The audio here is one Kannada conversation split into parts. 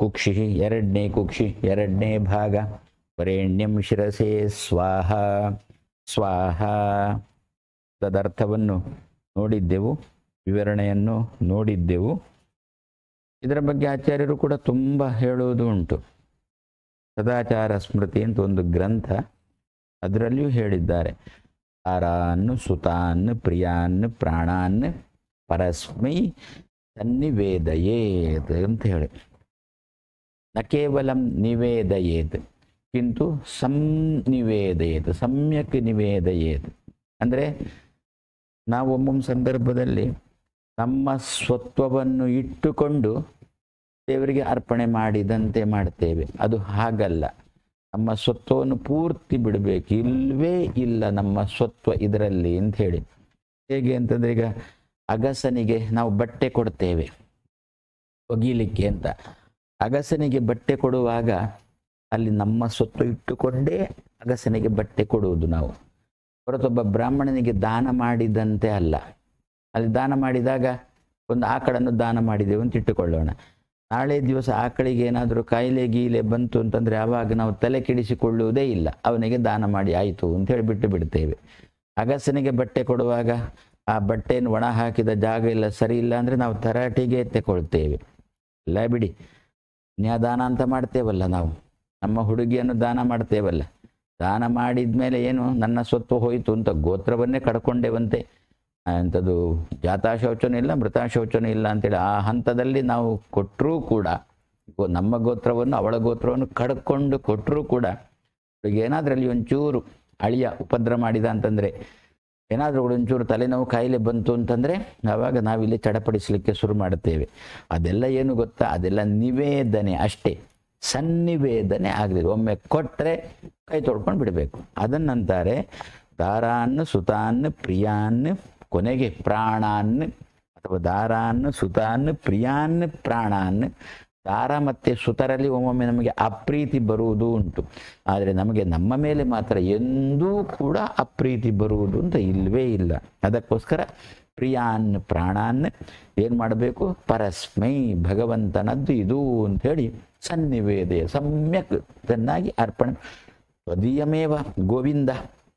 ಕುಕ್ಷಿ ಎರಡನೇ ಕುಕ್ಷಿ ಎರಡನೇ ಭಾಗ ವರೆಣ್ಯಂ ಶಿರಸೆ ಸ್ವಾಹ ಸ್ವಾಹ ತದರ್ಥವನ್ನು ನೋಡಿದ್ದೆವು ವಿವರಣೆಯನ್ನು ನೋಡಿದ್ದೆವು ಇದರ ಬಗ್ಗೆ ಆಚಾರ್ಯರು ಕೂಡ ತುಂಬ ಹೇಳುವುದು ಉಂಟು ಸದಾಚಾರ ಸ್ಮೃತಿ ಅಂತ ಒಂದು ಗ್ರಂಥ ಅದರಲ್ಲಿಯೂ ಹೇಳಿದ್ದಾರೆ ಆರಾನ್ ಸುತಾನ್ ಪ್ರಿಯಾನ್ ಪ್ರಾಣಾನ್ ಪರಸ್ಮೈ ಸನ್ನಿವೇದಯೇತ್ ಅಂತ ಹೇಳಿ ನ ಕೇವಲಂ ನಿವೇದಯೇತ್ ಕಿಂತು ಸಂ ನಿವೇದಯೇತ್ ಸಮ್ಯಕ್ ನಿವೇದಯೇತ್ ಅಂದರೆ ನಾವು ಒಮ್ಮೊಮ್ಮೆ ಸಂದರ್ಭದಲ್ಲಿ ನಮ್ಮ ಸ್ವತ್ವವನ್ನು ಇಟ್ಟುಕೊಂಡು ದೇವರಿಗೆ ಅರ್ಪಣೆ ಮಾಡಿದಂತೆ ಮಾಡ್ತೇವೆ ಅದು ಹಾಗಲ್ಲ ನಮ್ಮ ಸ್ವತ್ವವನ್ನು ಪೂರ್ತಿ ಬಿಡಬೇಕು ಇಲ್ವೇ ಇಲ್ಲ ನಮ್ಮ ಸ್ವತ್ವ ಇದರಲ್ಲಿ ಅಂತ ಹೇಳಿ ಹೇಗೆ ಅಂತಂದ್ರೆ ಈಗ ಅಗಸನಿಗೆ ನಾವು ಬಟ್ಟೆ ಕೊಡ್ತೇವೆ ಒಗೀಲಿಕ್ಕೆ ಅಂತ ಅಗಸನಿಗೆ ಬಟ್ಟೆ ಕೊಡುವಾಗ ಅಲ್ಲಿ ನಮ್ಮ ಸೊತ್ತು ಇಟ್ಟುಕೊಂಡೇ ಅಗಸನಿಗೆ ಬಟ್ಟೆ ಕೊಡುವುದು ನಾವು ಹೊರತೊಬ್ಬ ಬ್ರಾಹ್ಮಣನಿಗೆ ದಾನ ಮಾಡಿದಂತೆ ಅಲ್ಲ ಅಲ್ಲಿ ದಾನ ಮಾಡಿದಾಗ ಒಂದು ಆಕಳನ್ನು ದಾನ ಮಾಡಿದೆವು ಅಂತ ಇಟ್ಟುಕೊಳ್ಳೋಣ ನಾಳೆ ದಿವಸ ಆಕಳಿಗೆ ಏನಾದರೂ ಕಾಯಿಲೆ ಗೀಲೆ ಬಂತು ಅಂತಂದರೆ ಆವಾಗ ನಾವು ತಲೆ ಕೆಡಿಸಿಕೊಳ್ಳುವುದೇ ಇಲ್ಲ ಅವನಿಗೆ ದಾನ ಮಾಡಿ ಆಯಿತು ಅಂತ ಹೇಳಿ ಬಿಟ್ಟು ಬಿಡ್ತೇವೆ ಅಗಸನಿಗೆ ಬಟ್ಟೆ ಕೊಡುವಾಗ ಆ ಬಟ್ಟೆಯನ್ನು ಒಣ ಹಾಕಿದ ಜಾಗ ಇಲ್ಲ ಸರಿ ಇಲ್ಲ ಅಂದರೆ ನಾವು ತರಾಟೆಗೆ ತೆಕೊಳ್ತೇವೆ ಇಲ್ಲ ಬಿಡಿ ನ್ಯಾದಾನ ಅಂತ ಮಾಡ್ತೇವಲ್ಲ ನಾವು ನಮ್ಮ ಹುಡುಗಿಯನ್ನು ದಾನ ಮಾಡ್ತೇವಲ್ಲ ದಾನ ಮಾಡಿದ ಮೇಲೆ ಏನು ನನ್ನ ಸ್ವತ್ತು ಹೋಯಿತು ಅಂತ ಗೋತ್ರವನ್ನೇ ಕಡ್ಕೊಂಡೇವಂತೆ ಅಂಥದ್ದು ಜಾತಾ ಶೌಚನ ಇಲ್ಲ ಮೃತಾ ಶೌಚನ ಇಲ್ಲ ಅಂತೇಳಿ ಆ ಹಂತದಲ್ಲಿ ನಾವು ಕೊಟ್ಟರೂ ಕೂಡ ನಮ್ಮ ಗೋತ್ರವನ್ನು ಅವಳ ಗೋತ್ರವನ್ನು ಕಡ್ಕೊಂಡು ಕೊಟ್ಟರೂ ಕೂಡ ಏನಾದರಲ್ಲಿ ಒಂಚೂರು ಅಳಿಯ ಉಪದ್ರ ಮಾಡಿದ ಅಂತಂದರೆ ಏನಾದರೂ ಒಂಚೂರು ತಲೆನೋವು ಕಾಯಿಲೆ ಬಂತು ಅಂತಂದರೆ ಆವಾಗ ನಾವಿಲ್ಲಿ ಚಡಪಡಿಸಲಿಕ್ಕೆ ಶುರು ಮಾಡುತ್ತೇವೆ ಅದೆಲ್ಲ ಏನು ಗೊತ್ತಾ ಅದೆಲ್ಲ ನಿವೇದನೆ ಅಷ್ಟೇ ಸನ್ನಿವೇದನೆ ಆಗಲಿ ಒಮ್ಮೆ ಕೊಟ್ಟರೆ ಕೈ ತೊಳ್ಕೊಂಡು ಬಿಡಬೇಕು ಅದನ್ನಂತಾರೆ ದಾರಾನ್ ಸುತಾನ್ ಪ್ರಿಯಾನ್ ಕೊನೆಗೆ ಪ್ರಾಣಾನ್ ಅಥವಾ ದಾರಾನ್ನ ಸುತಾನ್ ಪ್ರಿಯಾನ್ ಪ್ರಾಣಾನ್ ದಾರ ಮತ್ತು ಸುತರಲ್ಲಿ ಒಮ್ಮೊಮ್ಮೆ ನಮಗೆ ಅಪ್ರೀತಿ ಬರುವುದು ಉಂಟು ಆದರೆ ನಮಗೆ ನಮ್ಮ ಮೇಲೆ ಮಾತ್ರ ಎಂದೂ ಕೂಡ ಅಪ್ರೀತಿ ಬರುವುದು ಅಂತ ಇಲ್ಲವೇ ಇಲ್ಲ ಅದಕ್ಕೋಸ್ಕರ ಪ್ರಿಯಾನ್ ಪ್ರಾಣಾನ್ ಏನು ಮಾಡಬೇಕು ಪರಸ್ಮೈ ಭಗವಂತನದ್ದು ಇದು ಅಂತ ಹೇಳಿ ಸನ್ನಿವೇದ ಸಮ್ಯಕ್ ಚೆನ್ನಾಗಿ ಅರ್ಪಣೆ ತ್ವದೀಯಮೇವ ಗೋವಿಂದ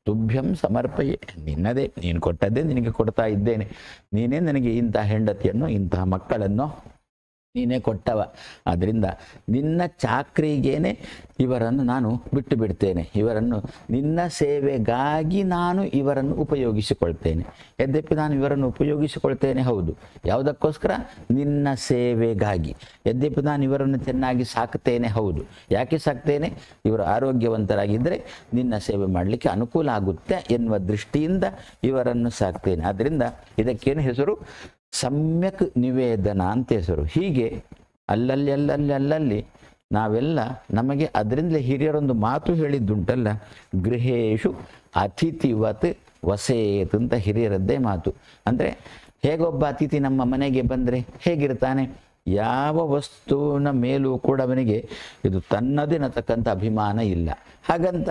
ತುಭ್ಯಂ ಸಮರ್ಪಯೆ ನಿನ್ನದೇ ನೀನು ಕೊಟ್ಟದ್ದೇ ನಿನಗೆ ಕೊಡ್ತಾ ಇದ್ದೇನೆ ನೀನೇ ನನಗೆ ಇಂತಹ ಹೆಂಡತಿಯನ್ನು ಇಂತಹ ಮಕ್ಕಳನ್ನು ನೀನೇ ಕೊಟ್ಟವ ಆದ್ದರಿಂದ ನಿನ್ನ ಚಾಕ್ರಿಗೇನೆ ಇವರನ್ನು ನಾನು ಬಿಟ್ಟು ಬಿಡ್ತೇನೆ ಇವರನ್ನು ನಿನ್ನ ಸೇವೆಗಾಗಿ ನಾನು ಇವರನ್ನು ಉಪಯೋಗಿಸಿಕೊಳ್ತೇನೆ ಎದ್ದೆಪ್ಪಿ ನಾನು ಇವರನ್ನು ಉಪಯೋಗಿಸಿಕೊಳ್ತೇನೆ ಹೌದು ಯಾವುದಕ್ಕೋಸ್ಕರ ನಿನ್ನ ಸೇವೆಗಾಗಿ ಎದ್ದೆಪ್ಪಿ ನಾನು ಇವರನ್ನು ಚೆನ್ನಾಗಿ ಸಾಕ್ತೇನೆ ಹೌದು ಯಾಕೆ ಸಾಕ್ತೇನೆ ಇವರು ಆರೋಗ್ಯವಂತರಾಗಿದ್ದರೆ ನಿನ್ನ ಸೇವೆ ಮಾಡಲಿಕ್ಕೆ ಅನುಕೂಲ ಆಗುತ್ತೆ ಎನ್ನುವ ದೃಷ್ಟಿಯಿಂದ ಇವರನ್ನು ಸಾಕ್ತೇನೆ ಆದ್ದರಿಂದ ಇದಕ್ಕೇನು ಹೆಸರು ಸಮ್ಯಕ್ ನಿವೇದನ ಅಂತ ಹೆಸರು ಹೀಗೆ ಅಲ್ಲಲ್ಲಿ ಅಲ್ಲಲ್ಲಿ ಅಲ್ಲಲ್ಲಿ ನಾವೆಲ್ಲ ನಮಗೆ ಅದರಿಂದಲೇ ಹಿರಿಯರೊಂದು ಮಾತು ಹೇಳಿದ್ದುಂಟಲ್ಲ ಗೃಹೇಶು ಅತಿಥಿವತ್ ವಸೇತ್ ಅಂತ ಹಿರಿಯರದ್ದೇ ಮಾತು ಅಂದರೆ ಹೇಗೊಬ್ಬ ಅತಿಥಿ ನಮ್ಮ ಮನೆಗೆ ಬಂದರೆ ಹೇಗಿರ್ತಾನೆ ಯಾವ ವಸ್ತುವಿನ ಮೇಲೂ ಕೂಡ ಅವನಿಗೆ ಇದು ತನ್ನದೇ ಅಭಿಮಾನ ಇಲ್ಲ ಹಾಗಂತ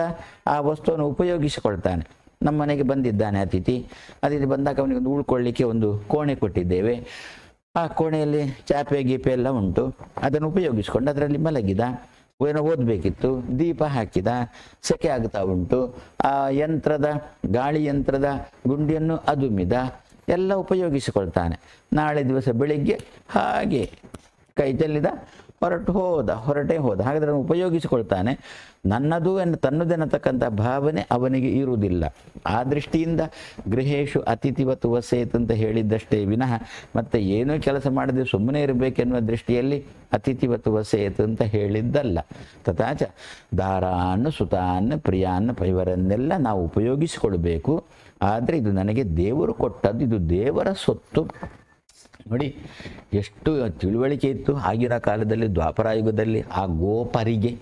ಆ ವಸ್ತುವನ್ನು ಉಪಯೋಗಿಸಿಕೊಳ್ತಾನೆ ನಮ್ಮ ಮನೆಗೆ ಬಂದಿದ್ದಾನೆ ಅತಿಥಿ ಅತಿಥಿ ಬಂದಾಗ ಅವನಿಗೆ ಒಂದು ಉಳ್ಕೊಳ್ಳಿಕ್ಕೆ ಒಂದು ಕೋಣೆ ಕೊಟ್ಟಿದ್ದೇವೆ ಆ ಕೋಣೆಯಲ್ಲಿ ಚಾಪೆ ಗೀಪೆ ಎಲ್ಲ ಉಂಟು ಅದನ್ನು ಉಪಯೋಗಿಸ್ಕೊಂಡು ಅದರಲ್ಲಿ ಮಲಗಿದ ಏನೋ ಓದಬೇಕಿತ್ತು ದೀಪ ಹಾಕಿದ ಸೆಕೆ ಆಗ್ತಾ ಉಂಟು ಆ ಯಂತ್ರದ ಗಾಳಿ ಯಂತ್ರದ ಗುಂಡಿಯನ್ನು ಅದುಮಿದ ಎಲ್ಲ ಉಪಯೋಗಿಸಿಕೊಳ್ತಾನೆ ನಾಳೆ ದಿವಸ ಬೆಳಿಗ್ಗೆ ಹಾಗೆ ಕೈ ಚೆಲ್ಲಿದ ಹೊರಟು ಹೋದ ಹೊರಟೇ ಹೋದ ಹಾಗಾದರೆ ಅವನು ಉಪಯೋಗಿಸಿಕೊಳ್ತಾನೆ ನನ್ನದು ಎನ್ನು ತನ್ನದೇನತಕ್ಕಂಥ ಭಾವನೆ ಅವನಿಗೆ ಇರುವುದಿಲ್ಲ ಆ ದೃಷ್ಟಿಯಿಂದ ಗೃಹೇಶು ಅತಿಥಿವತ್ತು ವಸೇತ್ ಅಂತ ಹೇಳಿದ್ದಷ್ಟೇ ವಿನಃ ಮತ್ತೆ ಏನೂ ಕೆಲಸ ಮಾಡದೆ ಸುಮ್ಮನೆ ಇರಬೇಕೆನ್ನುವ ದೃಷ್ಟಿಯಲ್ಲಿ ಅತಿಥಿವತ್ತು ವಸೇತ್ ಅಂತ ಹೇಳಿದ್ದಲ್ಲ ತಥಾಚ ದಾರಾನ್ ಸುತಾನ್ ಪ್ರಿಯಾನ್ನ ಪೈವರನ್ನೆಲ್ಲ ನಾವು ಉಪಯೋಗಿಸಿಕೊಳ್ಬೇಕು ಆದರೆ ಇದು ನನಗೆ ದೇವರು ಕೊಟ್ಟದ್ದು ಇದು ದೇವರ ಸೊತ್ತು ನೋಡಿ ಎಷ್ಟು ತಿಳುವಳಿಕೆ ಇತ್ತು ಆಗಿನ ಕಾಲದಲ್ಲಿ ದ್ವಾಪರ ಯುಗದಲ್ಲಿ ಆ ಗೋಪರಿಗೆ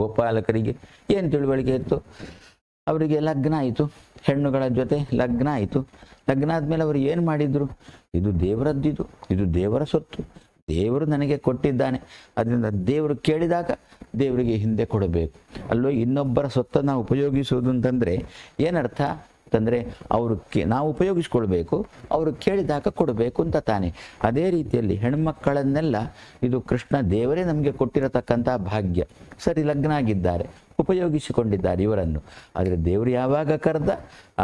ಗೋಪಾಲಕರಿಗೆ ಏನು ತಿಳುವಳಿಕೆ ಇತ್ತು ಅವರಿಗೆ ಲಗ್ನ ಆಯಿತು ಹೆಣ್ಣುಗಳ ಜೊತೆ ಲಗ್ನ ಆಯಿತು ಲಗ್ನ ಆದಮೇಲೆ ಅವರು ಏನು ಮಾಡಿದರು ಇದು ದೇವರದ್ದಿದು ಇದು ದೇವರ ಸೊತ್ತು ದೇವರು ನನಗೆ ಕೊಟ್ಟಿದ್ದಾನೆ ಅದರಿಂದ ದೇವರು ಕೇಳಿದಾಗ ದೇವರಿಗೆ ಹಿಂದೆ ಕೊಡಬೇಕು ಅಲ್ಲೂ ಇನ್ನೊಬ್ಬರ ಸೊತ್ತನ್ನು ಉಪಯೋಗಿಸುವುದು ಅಂತಂದರೆ ಏನರ್ಥ ಅಂತಂದರೆ ಅವರು ಕೇ ನಾವು ಉಪಯೋಗಿಸ್ಕೊಳ್ಬೇಕು ಅವರು ಕೇಳಿದಾಗ ಕೊಡಬೇಕು ಅಂತ ತಾನೆ ಅದೇ ರೀತಿಯಲ್ಲಿ ಹೆಣ್ಮಕ್ಕಳನ್ನೆಲ್ಲ ಇದು ಕೃಷ್ಣ ದೇವರೇ ನಮಗೆ ಕೊಟ್ಟಿರತಕ್ಕಂಥ ಭಾಗ್ಯ ಸರಿ ಲಗ್ನ ಆಗಿದ್ದಾರೆ ಉಪಯೋಗಿಸಿಕೊಂಡಿದ್ದಾರೆ ಇವರನ್ನು ಆದರೆ ದೇವರು ಯಾವಾಗ ಕರೆದ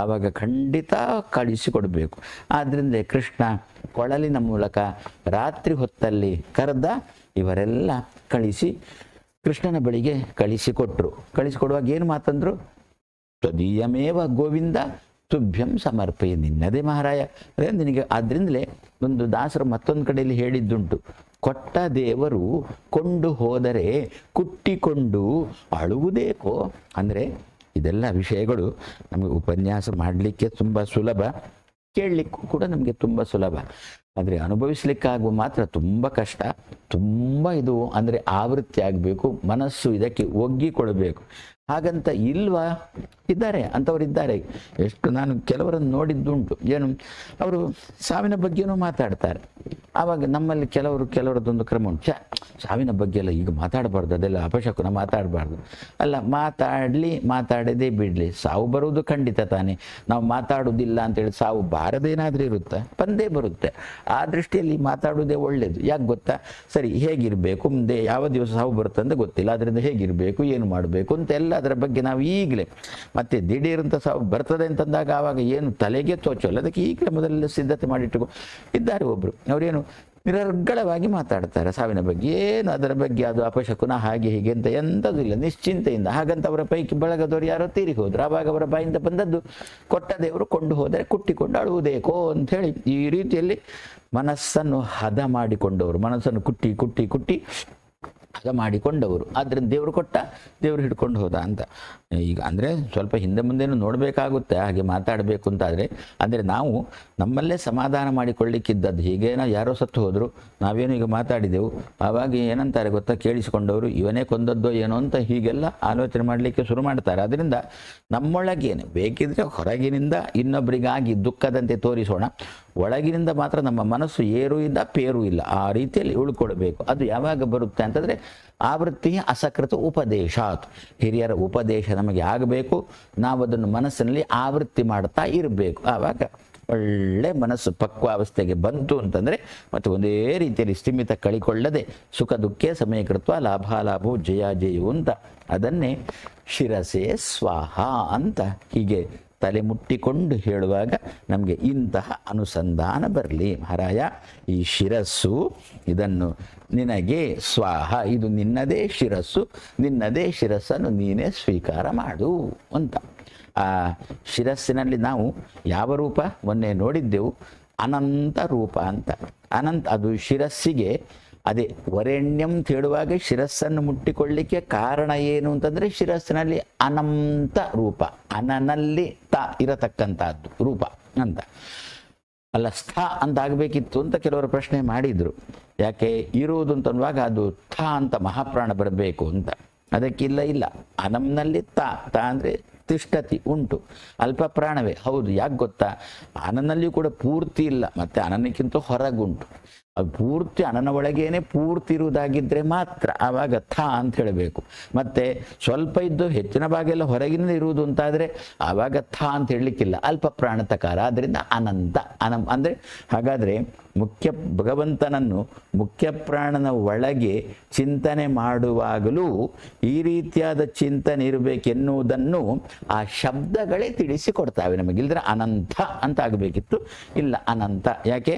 ಆವಾಗ ಖಂಡಿತ ಕಳಿಸಿಕೊಡಬೇಕು ಆದ್ದರಿಂದ ಕೃಷ್ಣ ಕೊಳಲಿನ ಮೂಲಕ ರಾತ್ರಿ ಹೊತ್ತಲ್ಲಿ ಕರೆದ ಇವರೆಲ್ಲ ಕಳಿಸಿ ಕೃಷ್ಣನ ಬಳಿಗೆ ಕಳಿಸಿಕೊಟ್ರು ಕಳಿಸಿಕೊಡುವಾಗ ಏನು ಮಾತಂದ್ರು ತ್ವದೀಯಮೇವ ಗೋವಿಂದ ತುಭ್ಯಂ ಸಮರ್ಪಯ ನಿನ್ನದೇ ಮಹಾರಾಯ ಅದೇ ನಿನಗೆ ಆದ್ರಿಂದಲೇ ಒಂದು ದಾಸರು ಮತ್ತೊಂದು ಕಡೆಯಲ್ಲಿ ಹೇಳಿದ್ದುಂಟು ಕೊಟ್ಟ ದೇವರು ಕೊಂಡು ಹೋದರೆ ಕುಟ್ಟಿಕೊಂಡು ಅಳುವುದೇಕೋ ಅಂದರೆ ಇದೆಲ್ಲ ವಿಷಯಗಳು ನಮಗೆ ಉಪನ್ಯಾಸ ಮಾಡಲಿಕ್ಕೆ ತುಂಬ ಸುಲಭ ಕೇಳಲಿಕ್ಕೂ ಕೂಡ ನಮಗೆ ತುಂಬ ಸುಲಭ ಆದರೆ ಅನುಭವಿಸ್ಲಿಕ್ಕಾಗುವ ಮಾತ್ರ ತುಂಬ ಕಷ್ಟ ತುಂಬ ಇದು ಅಂದರೆ ಆವೃತ್ತಿ ಆಗಬೇಕು ಮನಸ್ಸು ಇದಕ್ಕೆ ಒಗ್ಗಿಕೊಳ್ಬೇಕು ಹಾಗಂತ ಇಲ್ವಾ ಇದ್ದಾರೆ ಅಂಥವರಿದ್ದಾರೆ ಎಷ್ಟು ನಾನು ಕೆಲವರನ್ನು ನೋಡಿದ್ದುಂಟು ಏನು ಅವರು ಸಾವಿನ ಬಗ್ಗೆನೂ ಮಾತಾಡ್ತಾರೆ ಆವಾಗ ನಮ್ಮಲ್ಲಿ ಕೆಲವರು ಕೆಲವರದೊಂದು ಕ್ರಮ ಉಂಟು ಸಾವಿನ ಬಗ್ಗೆ ಎಲ್ಲ ಈಗ ಮಾತಾಡಬಾರ್ದು ಅದೆಲ್ಲ ಅಪಶಕುನ ಮಾತಾಡಬಾರ್ದು ಅಲ್ಲ ಮಾತಾಡಲಿ ಮಾತಾಡದೇ ಬಿಡಲಿ ಸಾವು ಬರುವುದು ಖಂಡಿತ ತಾನೇ ನಾವು ಮಾತಾಡೋದಿಲ್ಲ ಅಂತೇಳಿ ಸಾವು ಬಾರದೇನಾದರೂ ಇರುತ್ತೆ ಬಂದೇ ಬರುತ್ತೆ ಆ ದೃಷ್ಟಿಯಲ್ಲಿ ಮಾತಾಡುವುದೇ ಒಳ್ಳೆಯದು ಯಾಕೆ ಗೊತ್ತಾ ಸರಿ ಹೇಗಿರಬೇಕು ಮುಂದೆ ಯಾವ ದಿವಸ ಸಾವು ಬರುತ್ತೆ ಅಂತ ಗೊತ್ತಿಲ್ಲ ಅದರಿಂದ ಹೇಗಿರಬೇಕು ಏನು ಮಾಡಬೇಕು ಅಂತೆಲ್ಲ ಅದರ ಬಗ್ಗೆ ನಾವು ಈಗಲೇ ಮತ್ತೆ ದಿಢೀರಂತ ಸಾವು ಬರ್ತದೆ ಅಂತಂದಾಗ ಆವಾಗ ಏನು ತಲೆಗೆ ತೋಚಲ್ಲ ಅದಕ್ಕೆ ಈಗಲೇ ಮೊದಲೆಲ್ಲ ಸಿದ್ಧತೆ ಮಾಡಿಟ್ಟು ಇದ್ದಾರೆ ಒಬ್ರು ಅವರೇನು ನಿರರ್ಗಳವಾಗಿ ಮಾತಾಡ್ತಾರೆ ಸಾವಿನ ಬಗ್ಗೆ ಏನು ಅದರ ಬಗ್ಗೆ ಅದು ಅಪಶಕುನ ಹಾಗೆ ಹೀಗೆ ಅಂತ ಎಂಥದ್ದು ಇಲ್ಲ ನಿಶ್ಚಿಂತೆಯಿಂದ ಹಾಗಂತ ಅವರ ಪೈಕಿ ಬಳಗದವರು ಯಾರೋ ತೀರಿ ಹೋದ್ರು ಆವಾಗ ಅವರ ಬಾಯಿಂದ ಬಂದದ್ದು ಕೊಟ್ಟ ದೇವರು ಕೊಂಡು ಹೋದರೆ ಕುಟ್ಟಿಕೊಂಡು ಅಳುವುದೇಕೋ ಹೇಳಿ ಈ ರೀತಿಯಲ್ಲಿ ಮನಸ್ಸನ್ನು ಹದ ಮಾಡಿಕೊಂಡವರು ಮನಸ್ಸನ್ನು ಕುಟ್ಟಿ ಕುಟ್ಟಿ ಕುಟ್ಟಿ ಹದ ಮಾಡಿಕೊಂಡವರು ಆದ್ದರಿಂದ ದೇವರು ಕೊಟ್ಟ ದೇವರು ಹಿಡ್ಕೊಂಡು ಹೋದ ಅಂತ ಈಗ ಅಂದರೆ ಸ್ವಲ್ಪ ಹಿಂದೆ ಮುಂದೆನೂ ನೋಡಬೇಕಾಗುತ್ತೆ ಹಾಗೆ ಮಾತಾಡಬೇಕು ಅಂತಾದರೆ ಅಂದರೆ ನಾವು ನಮ್ಮಲ್ಲೇ ಸಮಾಧಾನ ಮಾಡಿಕೊಳ್ಳಿಕ್ಕಿದ್ದದ್ದು ಹೀಗೇನೋ ಯಾರೋ ಸತ್ತು ಹೋದರು ನಾವೇನು ಈಗ ಮಾತಾಡಿದೆವು ಆವಾಗ ಏನಂತಾರೆ ಗೊತ್ತಾ ಕೇಳಿಸಿಕೊಂಡವರು ಇವನೇ ಕೊಂದದ್ದೋ ಏನೋ ಅಂತ ಹೀಗೆಲ್ಲ ಆಲೋಚನೆ ಮಾಡಲಿಕ್ಕೆ ಶುರು ಮಾಡ್ತಾರೆ ಅದರಿಂದ ನಮ್ಮೊಳಗೇನು ಬೇಕಿದ್ರೆ ಹೊರಗಿನಿಂದ ಇನ್ನೊಬ್ಬರಿಗಾಗಿ ದುಃಖದಂತೆ ತೋರಿಸೋಣ ಒಳಗಿನಿಂದ ಮಾತ್ರ ನಮ್ಮ ಮನಸ್ಸು ಏರು ಇಲ್ಲ ಪೇರು ಇಲ್ಲ ಆ ರೀತಿಯಲ್ಲಿ ಉಳ್ಕೊಳ್ಬೇಕು ಅದು ಯಾವಾಗ ಬರುತ್ತೆ ಅಂತಂದರೆ ಆವೃತ್ತಿಯ ಅಸಕೃತ ಉಪದೇಶ ಹಿರಿಯರ ಉಪದೇಶ ನಮಗೆ ಆಗಬೇಕು ನಾವು ಅದನ್ನು ಮನಸ್ಸಿನಲ್ಲಿ ಆವೃತ್ತಿ ಮಾಡ್ತಾ ಇರಬೇಕು ಆವಾಗ ಒಳ್ಳೆ ಮನಸ್ಸು ಪಕ್ವ ಅವಸ್ಥೆಗೆ ಬಂತು ಅಂತಂದರೆ ಮತ್ತು ಒಂದೇ ರೀತಿಯಲ್ಲಿ ಸ್ಥಿಮಿತ ಕಳಿಕೊಳ್ಳದೆ ಸುಖ ದುಃಖೇ ಸಮಯಕೃತ್ವ ಲಾಭಾಲಾಭವು ಜಯ ಜಯವು ಅಂತ ಅದನ್ನೇ ಶಿರಸೆ ಸ್ವಾಹ ಅಂತ ಹೀಗೆ ತಲೆ ಮುಟ್ಟಿಕೊಂಡು ಹೇಳುವಾಗ ನಮಗೆ ಇಂತಹ ಅನುಸಂಧಾನ ಬರಲಿ ಮಹಾರಾಯ ಈ ಶಿರಸ್ಸು ಇದನ್ನು ನಿನಗೆ ಸ್ವಾಹ ಇದು ನಿನ್ನದೇ ಶಿರಸ್ಸು ನಿನ್ನದೇ ಶಿರಸ್ಸನ್ನು ನೀನೇ ಸ್ವೀಕಾರ ಮಾಡು ಅಂತ ಆ ಶಿರಸ್ಸಿನಲ್ಲಿ ನಾವು ಯಾವ ರೂಪ ಮೊನ್ನೆ ನೋಡಿದ್ದೆವು ಅನಂತ ರೂಪ ಅಂತ ಅನಂತ ಅದು ಶಿರಸ್ಸಿಗೆ ಅದೇ ವರೆಣ್ಯಂ ಹೇಳುವಾಗ ಶಿರಸ್ಸನ್ನು ಮುಟ್ಟಿಕೊಳ್ಳಿಕ್ಕೆ ಕಾರಣ ಏನು ಅಂತಂದರೆ ಶಿರಸ್ಸಿನಲ್ಲಿ ಅನಂತ ರೂಪ ಅನನಲ್ಲಿ ತ ಇರತಕ್ಕಂಥದ್ದು ರೂಪ ಅಂತ ಅಲ್ಲ ಸ್ಥ ಅಂತ ಆಗಬೇಕಿತ್ತು ಅಂತ ಕೆಲವರು ಪ್ರಶ್ನೆ ಮಾಡಿದರು ಯಾಕೆ ಇರುವುದು ಅಂತನ್ನುವಾಗ ಅದು ಥ ಅಂತ ಮಹಾಪ್ರಾಣ ಬರಬೇಕು ಅಂತ ಅದಕ್ಕಿಲ್ಲ ಇಲ್ಲ ಅನಂನಲ್ಲಿ ತ ತ ಅಂದರೆ ತಿಷ್ಟತಿ ಉಂಟು ಅಲ್ಪ ಪ್ರಾಣವೇ ಹೌದು ಯಾಕೆ ಗೊತ್ತಾ ಅನನಲ್ಲಿಯೂ ಕೂಡ ಪೂರ್ತಿ ಇಲ್ಲ ಮತ್ತು ಅನನಕ್ಕಿಂತ ಹೊರಗುಂಟು ಅದು ಪೂರ್ತಿ ಅನನ ಒಳಗೇನೆ ಪೂರ್ತಿ ಇರುವುದಾಗಿದ್ದರೆ ಮಾತ್ರ ಆವಾಗ ಥಾ ಅಂತ ಹೇಳಬೇಕು ಮತ್ತು ಸ್ವಲ್ಪ ಇದ್ದು ಹೆಚ್ಚಿನ ಭಾಗೆಲ್ಲ ಹೊರಗಿನಿಂದ ಇರುವುದು ಅಂತಾದರೆ ಆವಾಗ ಥಾ ಅಂತ ಹೇಳಲಿಕ್ಕಿಲ್ಲ ಅಲ್ಪ ಪ್ರಾಣತಕಾರ ಆದ್ದರಿಂದ ಅನಂತ ಅನಂ ಅಂದರೆ ಹಾಗಾದರೆ ಮುಖ್ಯ ಭಗವಂತನನ್ನು ಮುಖ್ಯ ಪ್ರಾಣನ ಒಳಗೆ ಚಿಂತನೆ ಮಾಡುವಾಗಲೂ ಈ ರೀತಿಯಾದ ಚಿಂತನೆ ಇರಬೇಕೆನ್ನುವುದನ್ನು ಆ ಶಬ್ದಗಳೇ ತಿಳಿಸಿಕೊಡ್ತಾವೆ ನಮಗೆ ಇಲ್ಲದ್ರೆ ಅನಂತ ಅಂತ ಆಗಬೇಕಿತ್ತು ಇಲ್ಲ ಅನಂತ ಯಾಕೆ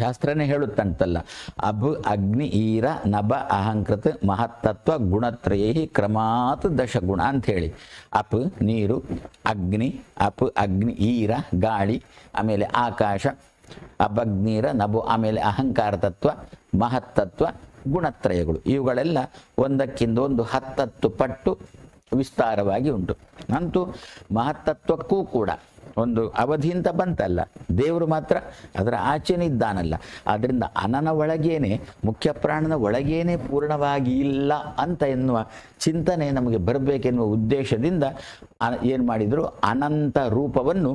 ಶಾಸ್ತ್ರನೇ ಹೇಳುತ್ತಂತಲ್ಲ ಅಭು ಅಗ್ನಿ ಈರ ನಭ ಅಹಂಕೃತ ಮಹತ್ತತ್ವ ಗುಣತ್ರಯೇ ಕ್ರಮಾತ್ ಗುಣ ಅಂತ ಹೇಳಿ ಅಪ್ ನೀರು ಅಗ್ನಿ ಅಪ್ ಅಗ್ನಿ ಈರ ಗಾಳಿ ಆಮೇಲೆ ಆಕಾಶ ಅಬಗ್ನೀರ ನಭು ಆಮೇಲೆ ಅಹಂಕಾರ ತತ್ವ ಮಹತ್ತತ್ವ ಗುಣತ್ರಯಗಳು ಇವುಗಳೆಲ್ಲ ಒಂದಕ್ಕಿಂತ ಒಂದು ಹತ್ತತ್ತು ಪಟ್ಟು ವಿಸ್ತಾರವಾಗಿ ಉಂಟು ಅಂತೂ ಮಹತ್ತತ್ವಕ್ಕೂ ಕೂಡ ಒಂದು ಅವಧಿಯಿಂದ ಬಂತಲ್ಲ ದೇವರು ಮಾತ್ರ ಅದರ ಆಚೆನೇ ಇದ್ದಾನಲ್ಲ ಆದ್ದರಿಂದ ಅನನ ಒಳಗೇನೆ ಮುಖ್ಯ ಪ್ರಾಣನ ಒಳಗೇನೆ ಪೂರ್ಣವಾಗಿ ಇಲ್ಲ ಅಂತ ಎನ್ನುವ ಚಿಂತನೆ ನಮಗೆ ಬರಬೇಕೆನ್ನುವ ಉದ್ದೇಶದಿಂದ ಏನು ಮಾಡಿದರು ಅನಂತ ರೂಪವನ್ನು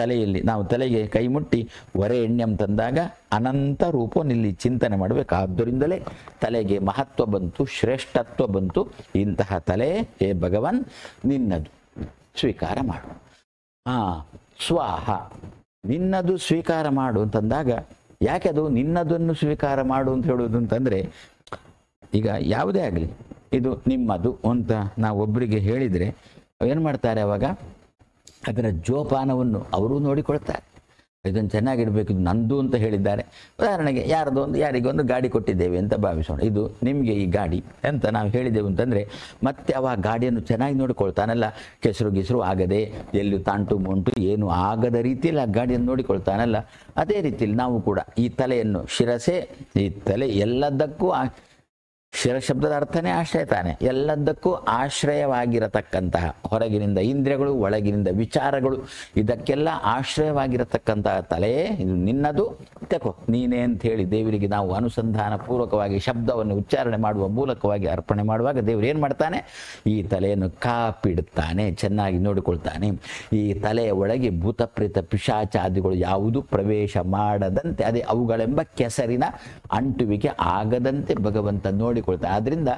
ತಲೆಯಲ್ಲಿ ನಾವು ತಲೆಗೆ ಕೈ ಮುಟ್ಟಿ ಒರೆ ಎಣ್ಣೆಂ ತಂದಾಗ ಅನಂತ ರೂಪ ನಿಲ್ಲಿ ಚಿಂತನೆ ಮಾಡಬೇಕಾದ್ದರಿಂದಲೇ ತಲೆಗೆ ಮಹತ್ವ ಬಂತು ಶ್ರೇಷ್ಠತ್ವ ಬಂತು ಇಂತಹ ತಲೆ ಹೇ ಭಗವನ್ ನಿನ್ನದು ಸ್ವೀಕಾರ ಮಾಡು ಹಾಂ ಸ್ವಾಹ ನಿನ್ನದು ಸ್ವೀಕಾರ ಮಾಡು ಅಂತಂದಾಗ ಯಾಕೆ ಅದು ನಿನ್ನದನ್ನು ಸ್ವೀಕಾರ ಮಾಡು ಅಂತ ಹೇಳೋದು ಅಂತಂದರೆ ಈಗ ಯಾವುದೇ ಆಗಲಿ ಇದು ನಿಮ್ಮದು ಅಂತ ನಾವು ಒಬ್ಬರಿಗೆ ಹೇಳಿದರೆ ಏನು ಮಾಡ್ತಾರೆ ಅವಾಗ ಅದರ ಜೋಪಾನವನ್ನು ಅವರು ನೋಡಿಕೊಳ್ತಾರೆ ಇದನ್ನು ಚೆನ್ನಾಗಿಡಬೇಕು ಇದು ನಂದು ಅಂತ ಹೇಳಿದ್ದಾರೆ ಉದಾಹರಣೆಗೆ ಯಾರದೋ ಒಂದು ಯಾರಿಗೊಂದು ಗಾಡಿ ಕೊಟ್ಟಿದ್ದೇವೆ ಅಂತ ಭಾವಿಸೋಣ ಇದು ನಿಮಗೆ ಈ ಗಾಡಿ ಅಂತ ನಾವು ಹೇಳಿದೆವು ಅಂತಂದರೆ ಮತ್ತೆ ಅವ ಗಾಡಿಯನ್ನು ಚೆನ್ನಾಗಿ ನೋಡಿಕೊಳ್ತಾನಲ್ಲ ಕೆಸರು ಗಿಸರು ಆಗದೆ ಎಲ್ಲಿ ತಾಂಟು ಮೊಂಟು ಏನು ಆಗದ ರೀತಿಯಲ್ಲಿ ಆ ಗಾಡಿಯನ್ನು ನೋಡಿಕೊಳ್ತಾನಲ್ಲ ಅದೇ ರೀತಿಯಲ್ಲಿ ನಾವು ಕೂಡ ಈ ತಲೆಯನ್ನು ಶಿರಸೆ ಈ ತಲೆ ಎಲ್ಲದಕ್ಕೂ ಶಿರಶಬ್ದದ ಅರ್ಥನೇ ಆಶ್ರಯ ತಾನೆ ಎಲ್ಲದಕ್ಕೂ ಆಶ್ರಯವಾಗಿರತಕ್ಕಂತಹ ಹೊರಗಿನಿಂದ ಇಂದ್ರಿಯಗಳು ಒಳಗಿನಿಂದ ವಿಚಾರಗಳು ಇದಕ್ಕೆಲ್ಲ ಆಶ್ರಯವಾಗಿರತಕ್ಕಂತಹ ತಲೆ ಇದು ನಿನ್ನದು ತೆಕೋ ನೀನೇ ಅಂತ ಹೇಳಿ ದೇವರಿಗೆ ನಾವು ಅನುಸಂಧಾನ ಪೂರ್ವಕವಾಗಿ ಶಬ್ದವನ್ನು ಉಚ್ಚಾರಣೆ ಮಾಡುವ ಮೂಲಕವಾಗಿ ಅರ್ಪಣೆ ಮಾಡುವಾಗ ದೇವರು ಏನು ಮಾಡ್ತಾನೆ ಈ ತಲೆಯನ್ನು ಕಾಪಿಡುತ್ತಾನೆ ಚೆನ್ನಾಗಿ ನೋಡಿಕೊಳ್ತಾನೆ ಈ ತಲೆಯ ಒಳಗೆ ಭೂತಪ್ರೇತ ಪಿಶಾಚಾದಿಗಳು ಯಾವುದು ಪ್ರವೇಶ ಮಾಡದಂತೆ ಅದೇ ಅವುಗಳೆಂಬ ಕೆಸರಿನ ಅಂಟುವಿಕೆ ಆಗದಂತೆ ಭಗವಂತ ನೋಡಿ ಹೇಳಿಕೊಳ್ತಾರೆ ಆದ್ದರಿಂದ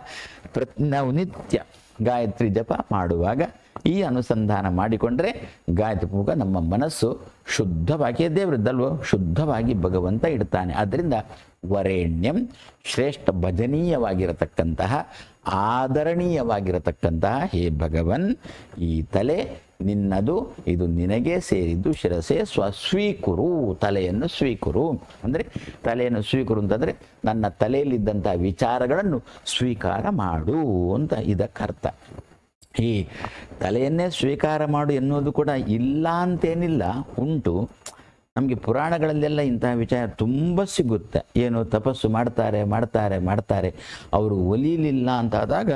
ಪ್ರತ್ ನಾವು ನಿತ್ಯ ಗಾಯತ್ರಿ ಜಪ ಮಾಡುವಾಗ ಈ ಅನುಸಂಧಾನ ಮಾಡಿಕೊಂಡ್ರೆ ಗಾಯತ್ರಿ ಮೂಲಕ ನಮ್ಮ ಮನಸ್ಸು ಶುದ್ಧವಾಗಿ ದೇವರದ್ದಲ್ವೋ ಶುದ್ಧವಾಗಿ ಭಗವಂತ ಇಡ್ತಾನೆ ಆದ್ದರಿಂದ ವರೇಣ್ಯಂ ಶ್ರೇಷ್ಠ ಭಜನೀಯವಾಗಿರತಕ್ಕಂತಹ ಆದರಣೀಯವಾಗಿರತಕ್ಕಂತಹ ಹೇ ಭಗವನ್ ಈ ತಲೆ ನಿನ್ನದು ಇದು ನಿನಗೆ ಸೇರಿದ್ದು ಶಿರಸೆ ಸ್ವ ಸ್ವೀಕುರು ತಲೆಯನ್ನು ಸ್ವೀಕುರು ಅಂದರೆ ತಲೆಯನ್ನು ಸ್ವೀಕುರು ಅಂತಂದರೆ ನನ್ನ ತಲೆಯಲ್ಲಿದ್ದಂಥ ವಿಚಾರಗಳನ್ನು ಸ್ವೀಕಾರ ಮಾಡು ಅಂತ ಇದಕ್ಕರ್ಥ ಈ ತಲೆಯನ್ನೇ ಸ್ವೀಕಾರ ಮಾಡು ಎನ್ನುವುದು ಕೂಡ ಇಲ್ಲ ಅಂತೇನಿಲ್ಲ ಉಂಟು ನಮಗೆ ಪುರಾಣಗಳಲ್ಲೆಲ್ಲ ಇಂತಹ ವಿಚಾರ ತುಂಬ ಸಿಗುತ್ತೆ ಏನು ತಪಸ್ಸು ಮಾಡ್ತಾರೆ ಮಾಡ್ತಾರೆ ಮಾಡ್ತಾರೆ ಅವರು ಒಲಿಲಿಲ್ಲ ಅಂತಾದಾಗ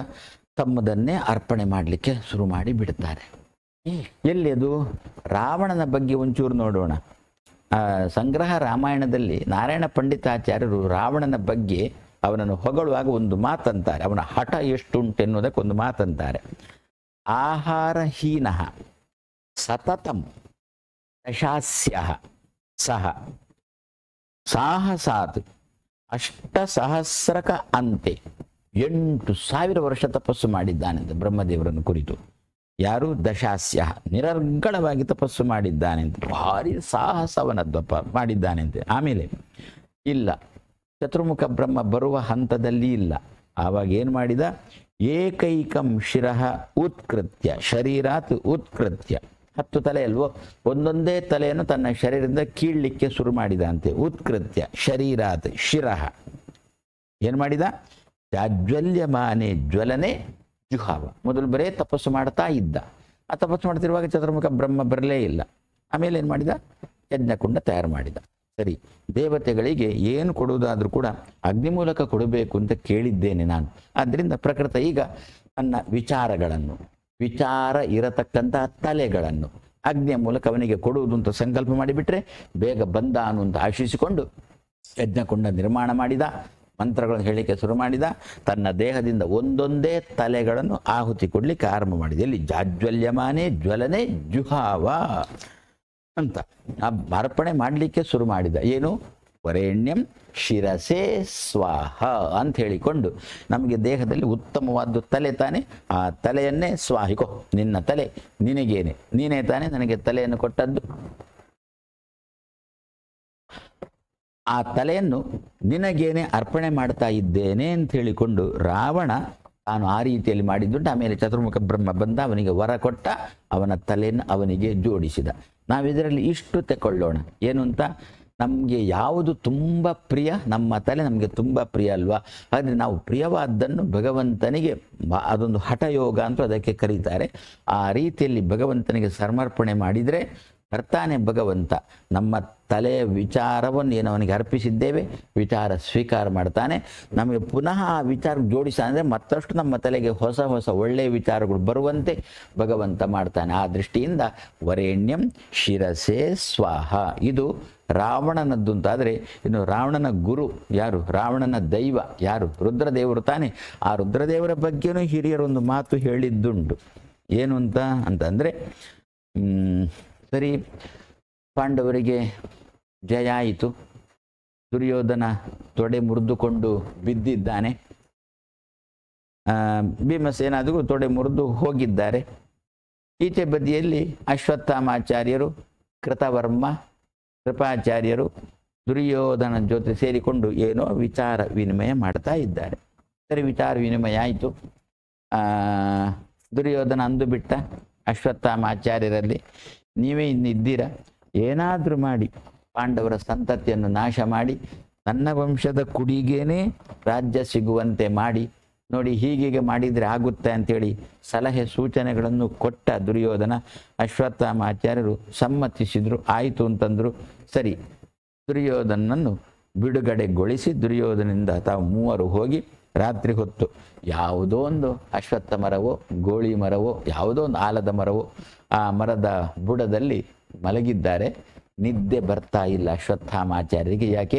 ತಮ್ಮದನ್ನೇ ಅರ್ಪಣೆ ಮಾಡಲಿಕ್ಕೆ ಶುರು ಮಾಡಿ ಬಿಡ್ತಾರೆ ಅದು ರಾವಣನ ಬಗ್ಗೆ ಒಂಚೂರು ನೋಡೋಣ ಸಂಗ್ರಹ ರಾಮಾಯಣದಲ್ಲಿ ನಾರಾಯಣ ಪಂಡಿತಾಚಾರ್ಯರು ರಾವಣನ ಬಗ್ಗೆ ಅವನನ್ನು ಹೊಗಳುವಾಗ ಒಂದು ಮಾತಂತಾರೆ ಅವನ ಹಠ ಎಷ್ಟುಂಟು ಎನ್ನುವುದಕ್ಕೆ ಒಂದು ಮಾತಂತಾರೆ ಆಹಾರಹೀನ ಸತತಂ ದಶಾಸ್ಯ ಸಹ ಸಾಹಸಾತ್ ಸಹಸ್ರಕ ಅಂತೆ ಎಂಟು ಸಾವಿರ ವರ್ಷ ತಪಸ್ಸು ಮಾಡಿದ್ದಾನೆಂದು ಬ್ರಹ್ಮದೇವರನ್ನು ಕುರಿತು ಯಾರು ದಶಾಸ್ಯ ನಿರರ್ಗಳವಾಗಿ ತಪಸ್ಸು ಮಾಡಿದ್ದಾನೆಂತೆ ಭಾರಿ ಮಾಡಿದ್ದಾನೆ ಮಾಡಿದ್ದಾನೆಂತೆ ಆಮೇಲೆ ಇಲ್ಲ ಚತುರ್ಮುಖ ಬ್ರಹ್ಮ ಬರುವ ಹಂತದಲ್ಲಿ ಇಲ್ಲ ಆವಾಗ ಏನು ಮಾಡಿದ ಏಕೈಕಂ ಶಿರಃ ಉತ್ಕೃತ್ಯ ಶರೀರಾತ್ ಉತ್ಕೃತ್ಯ ಹತ್ತು ತಲೆ ಅಲ್ವೋ ಒಂದೊಂದೇ ತಲೆಯನ್ನು ತನ್ನ ಶರೀರದಿಂದ ಕೀಳಲಿಕ್ಕೆ ಶುರು ಮಾಡಿದಂತೆ ಉತ್ಕೃತ್ಯ ಶರೀರಾತ್ ಶಿರಃ ಏನು ಮಾಡಿದ ಜಾಜ್ವಲ್ಯಮಾನೆ ಜ್ವಲನೆ ಜುಹಾವ ಮೊದಲು ಬರೇ ತಪಸ್ಸು ಮಾಡ್ತಾ ಇದ್ದ ಆ ತಪಸ್ಸು ಮಾಡ್ತಿರುವಾಗ ಚತುರ್ಮುಖ ಬ್ರಹ್ಮ ಬರಲೇ ಇಲ್ಲ ಆಮೇಲೆ ಏನು ಮಾಡಿದ ಯಜ್ಞಕುಂಡ ತಯಾರು ಮಾಡಿದ ಸರಿ ದೇವತೆಗಳಿಗೆ ಏನು ಕೊಡುವುದಾದರೂ ಕೂಡ ಅಗ್ನಿ ಮೂಲಕ ಕೊಡಬೇಕು ಅಂತ ಕೇಳಿದ್ದೇನೆ ನಾನು ಆದ್ದರಿಂದ ಪ್ರಕೃತ ಈಗ ನನ್ನ ವಿಚಾರಗಳನ್ನು ವಿಚಾರ ಇರತಕ್ಕಂತಹ ತಲೆಗಳನ್ನು ಅಗ್ನಿಯ ಮೂಲಕ ಅವನಿಗೆ ಕೊಡುವುದು ಅಂತ ಸಂಕಲ್ಪ ಮಾಡಿಬಿಟ್ರೆ ಬೇಗ ಬಂದಾನು ಅಂತ ಆಶಿಸಿಕೊಂಡು ಯಜ್ಞಕುಂಡ ನಿರ್ಮಾಣ ಮಾಡಿದ ಮಂತ್ರಗಳನ್ನು ಹೇಳಲಿಕ್ಕೆ ಶುರು ಮಾಡಿದ ತನ್ನ ದೇಹದಿಂದ ಒಂದೊಂದೇ ತಲೆಗಳನ್ನು ಆಹುತಿ ಕೊಡಲಿಕ್ಕೆ ಆರಂಭ ಮಾಡಿದೆ ಇಲ್ಲಿ ಜಾಜ್ವಲ್ಯಮಾನೆ ಜ್ವಲನೆ ಜುಹಾವ ಅಂತ ಆ ಅರ್ಪಣೆ ಮಾಡಲಿಕ್ಕೆ ಶುರು ಮಾಡಿದ ಏನು ವರೆಣ್ಯಂ ಶಿರಸೆ ಸ್ವಾಹ ಅಂತ ಹೇಳಿಕೊಂಡು ನಮಗೆ ದೇಹದಲ್ಲಿ ಉತ್ತಮವಾದ್ದು ತಲೆ ತಾನೆ ಆ ತಲೆಯನ್ನೇ ಸ್ವಾಹಿಕೋ ನಿನ್ನ ತಲೆ ನಿನಗೇನೆ ನೀನೇ ತಾನೇ ನನಗೆ ತಲೆಯನ್ನು ಕೊಟ್ಟದ್ದು ಆ ತಲೆಯನ್ನು ನಿನಗೇನೆ ಅರ್ಪಣೆ ಮಾಡ್ತಾ ಇದ್ದೇನೆ ಅಂತ ಹೇಳಿಕೊಂಡು ರಾವಣ ತಾನು ಆ ರೀತಿಯಲ್ಲಿ ಮಾಡಿದ್ದುಂಟು ಆಮೇಲೆ ಚತುರ್ಮುಖ ಬ್ರಹ್ಮ ಬಂದ ಅವನಿಗೆ ವರ ಕೊಟ್ಟ ಅವನ ತಲೆಯನ್ನು ಅವನಿಗೆ ಜೋಡಿಸಿದ ನಾವಿದರಲ್ಲಿ ಇಷ್ಟು ತಗೊಳ್ಳೋಣ ಏನು ಅಂತ ನಮಗೆ ಯಾವುದು ತುಂಬ ಪ್ರಿಯ ನಮ್ಮ ತಲೆ ನಮಗೆ ತುಂಬ ಪ್ರಿಯ ಅಲ್ವಾ ಆದರೆ ನಾವು ಪ್ರಿಯವಾದ್ದನ್ನು ಭಗವಂತನಿಗೆ ಅದೊಂದು ಹಠಯೋಗ ಅಂತ ಅದಕ್ಕೆ ಕರೀತಾರೆ ಆ ರೀತಿಯಲ್ಲಿ ಭಗವಂತನಿಗೆ ಸಮರ್ಪಣೆ ಮಾಡಿದರೆ ಬರ್ತಾನೆ ಭಗವಂತ ನಮ್ಮ ತಲೆಯ ವಿಚಾರವನ್ನು ಏನು ಅವನಿಗೆ ಅರ್ಪಿಸಿದ್ದೇವೆ ವಿಚಾರ ಸ್ವೀಕಾರ ಮಾಡ್ತಾನೆ ನಮಗೆ ಪುನಃ ಆ ವಿಚಾರ ಜೋಡಿಸ ಅಂದರೆ ಮತ್ತಷ್ಟು ನಮ್ಮ ತಲೆಗೆ ಹೊಸ ಹೊಸ ಒಳ್ಳೆಯ ವಿಚಾರಗಳು ಬರುವಂತೆ ಭಗವಂತ ಮಾಡ್ತಾನೆ ಆ ದೃಷ್ಟಿಯಿಂದ ವರೇಣ್ಯಂ ಶಿರಸೆ ಸ್ವಾಹ ಇದು ರಾವಣನದ್ದು ಅಂತಾದರೆ ಇನ್ನು ರಾವಣನ ಗುರು ಯಾರು ರಾವಣನ ದೈವ ಯಾರು ರುದ್ರದೇವರು ತಾನೆ ಆ ರುದ್ರದೇವರ ಬಗ್ಗೆನೂ ಹಿರಿಯರೊಂದು ಮಾತು ಹೇಳಿದ್ದುಂಟು ಏನು ಅಂತ ಅಂತಂದರೆ ಸರಿ ಪಾಂಡವರಿಗೆ ಜಯ ಆಯಿತು ದುರ್ಯೋಧನ ತೊಡೆ ಮುರಿದುಕೊಂಡು ಬಿದ್ದಿದ್ದಾನೆ ಭೀಮಸೇನಾದಿಗೂ ತೊಡೆ ಮುರಿದು ಹೋಗಿದ್ದಾರೆ ಈಚೆ ಬದಿಯಲ್ಲಿ ಅಶ್ವತ್ಥಾಮಾಚಾರ್ಯರು ಕೃತವರ್ಮ ಕೃಪಾಚಾರ್ಯರು ದುರ್ಯೋಧನ ಜೊತೆ ಸೇರಿಕೊಂಡು ಏನೋ ವಿಚಾರ ವಿನಿಮಯ ಮಾಡ್ತಾ ಇದ್ದಾರೆ ಸರಿ ವಿಚಾರ ವಿನಿಮಯ ಆಯಿತು ದುರ್ಯೋಧನ ಅಂದು ಬಿಟ್ಟ ಅಶ್ವತ್ಥಾಮಾಚಾರ್ಯರಲ್ಲಿ ನೀವೇ ಇನ್ನಿದ್ದೀರ ಏನಾದರೂ ಮಾಡಿ ಪಾಂಡವರ ಸಂತತಿಯನ್ನು ನಾಶ ಮಾಡಿ ನನ್ನ ವಂಶದ ಕುಡಿಗೇನೆ ರಾಜ್ಯ ಸಿಗುವಂತೆ ಮಾಡಿ ನೋಡಿ ಹೀಗೀಗೆ ಮಾಡಿದರೆ ಆಗುತ್ತೆ ಅಂತೇಳಿ ಸಲಹೆ ಸೂಚನೆಗಳನ್ನು ಕೊಟ್ಟ ದುರ್ಯೋಧನ ಆಚಾರ್ಯರು ಸಮ್ಮತಿಸಿದರು ಆಯಿತು ಅಂತಂದರು ಸರಿ ದುರ್ಯೋಧನನ್ನು ಬಿಡುಗಡೆಗೊಳಿಸಿ ದುರ್ಯೋಧನಿಂದ ತಾವು ಮೂವರು ಹೋಗಿ ರಾತ್ರಿ ಹೊತ್ತು ಯಾವುದೋ ಒಂದು ಅಶ್ವತ್ಥ ಮರವೋ ಗೋಳಿ ಮರವೋ ಯಾವುದೋ ಒಂದು ಆಲದ ಮರವೋ ಆ ಮರದ ಬುಡದಲ್ಲಿ ಮಲಗಿದ್ದಾರೆ ನಿದ್ದೆ ಬರ್ತಾ ಇಲ್ಲ ಅಶ್ವತ್ಥಾಮಾಚಾರ್ಯರಿಗೆ ಯಾಕೆ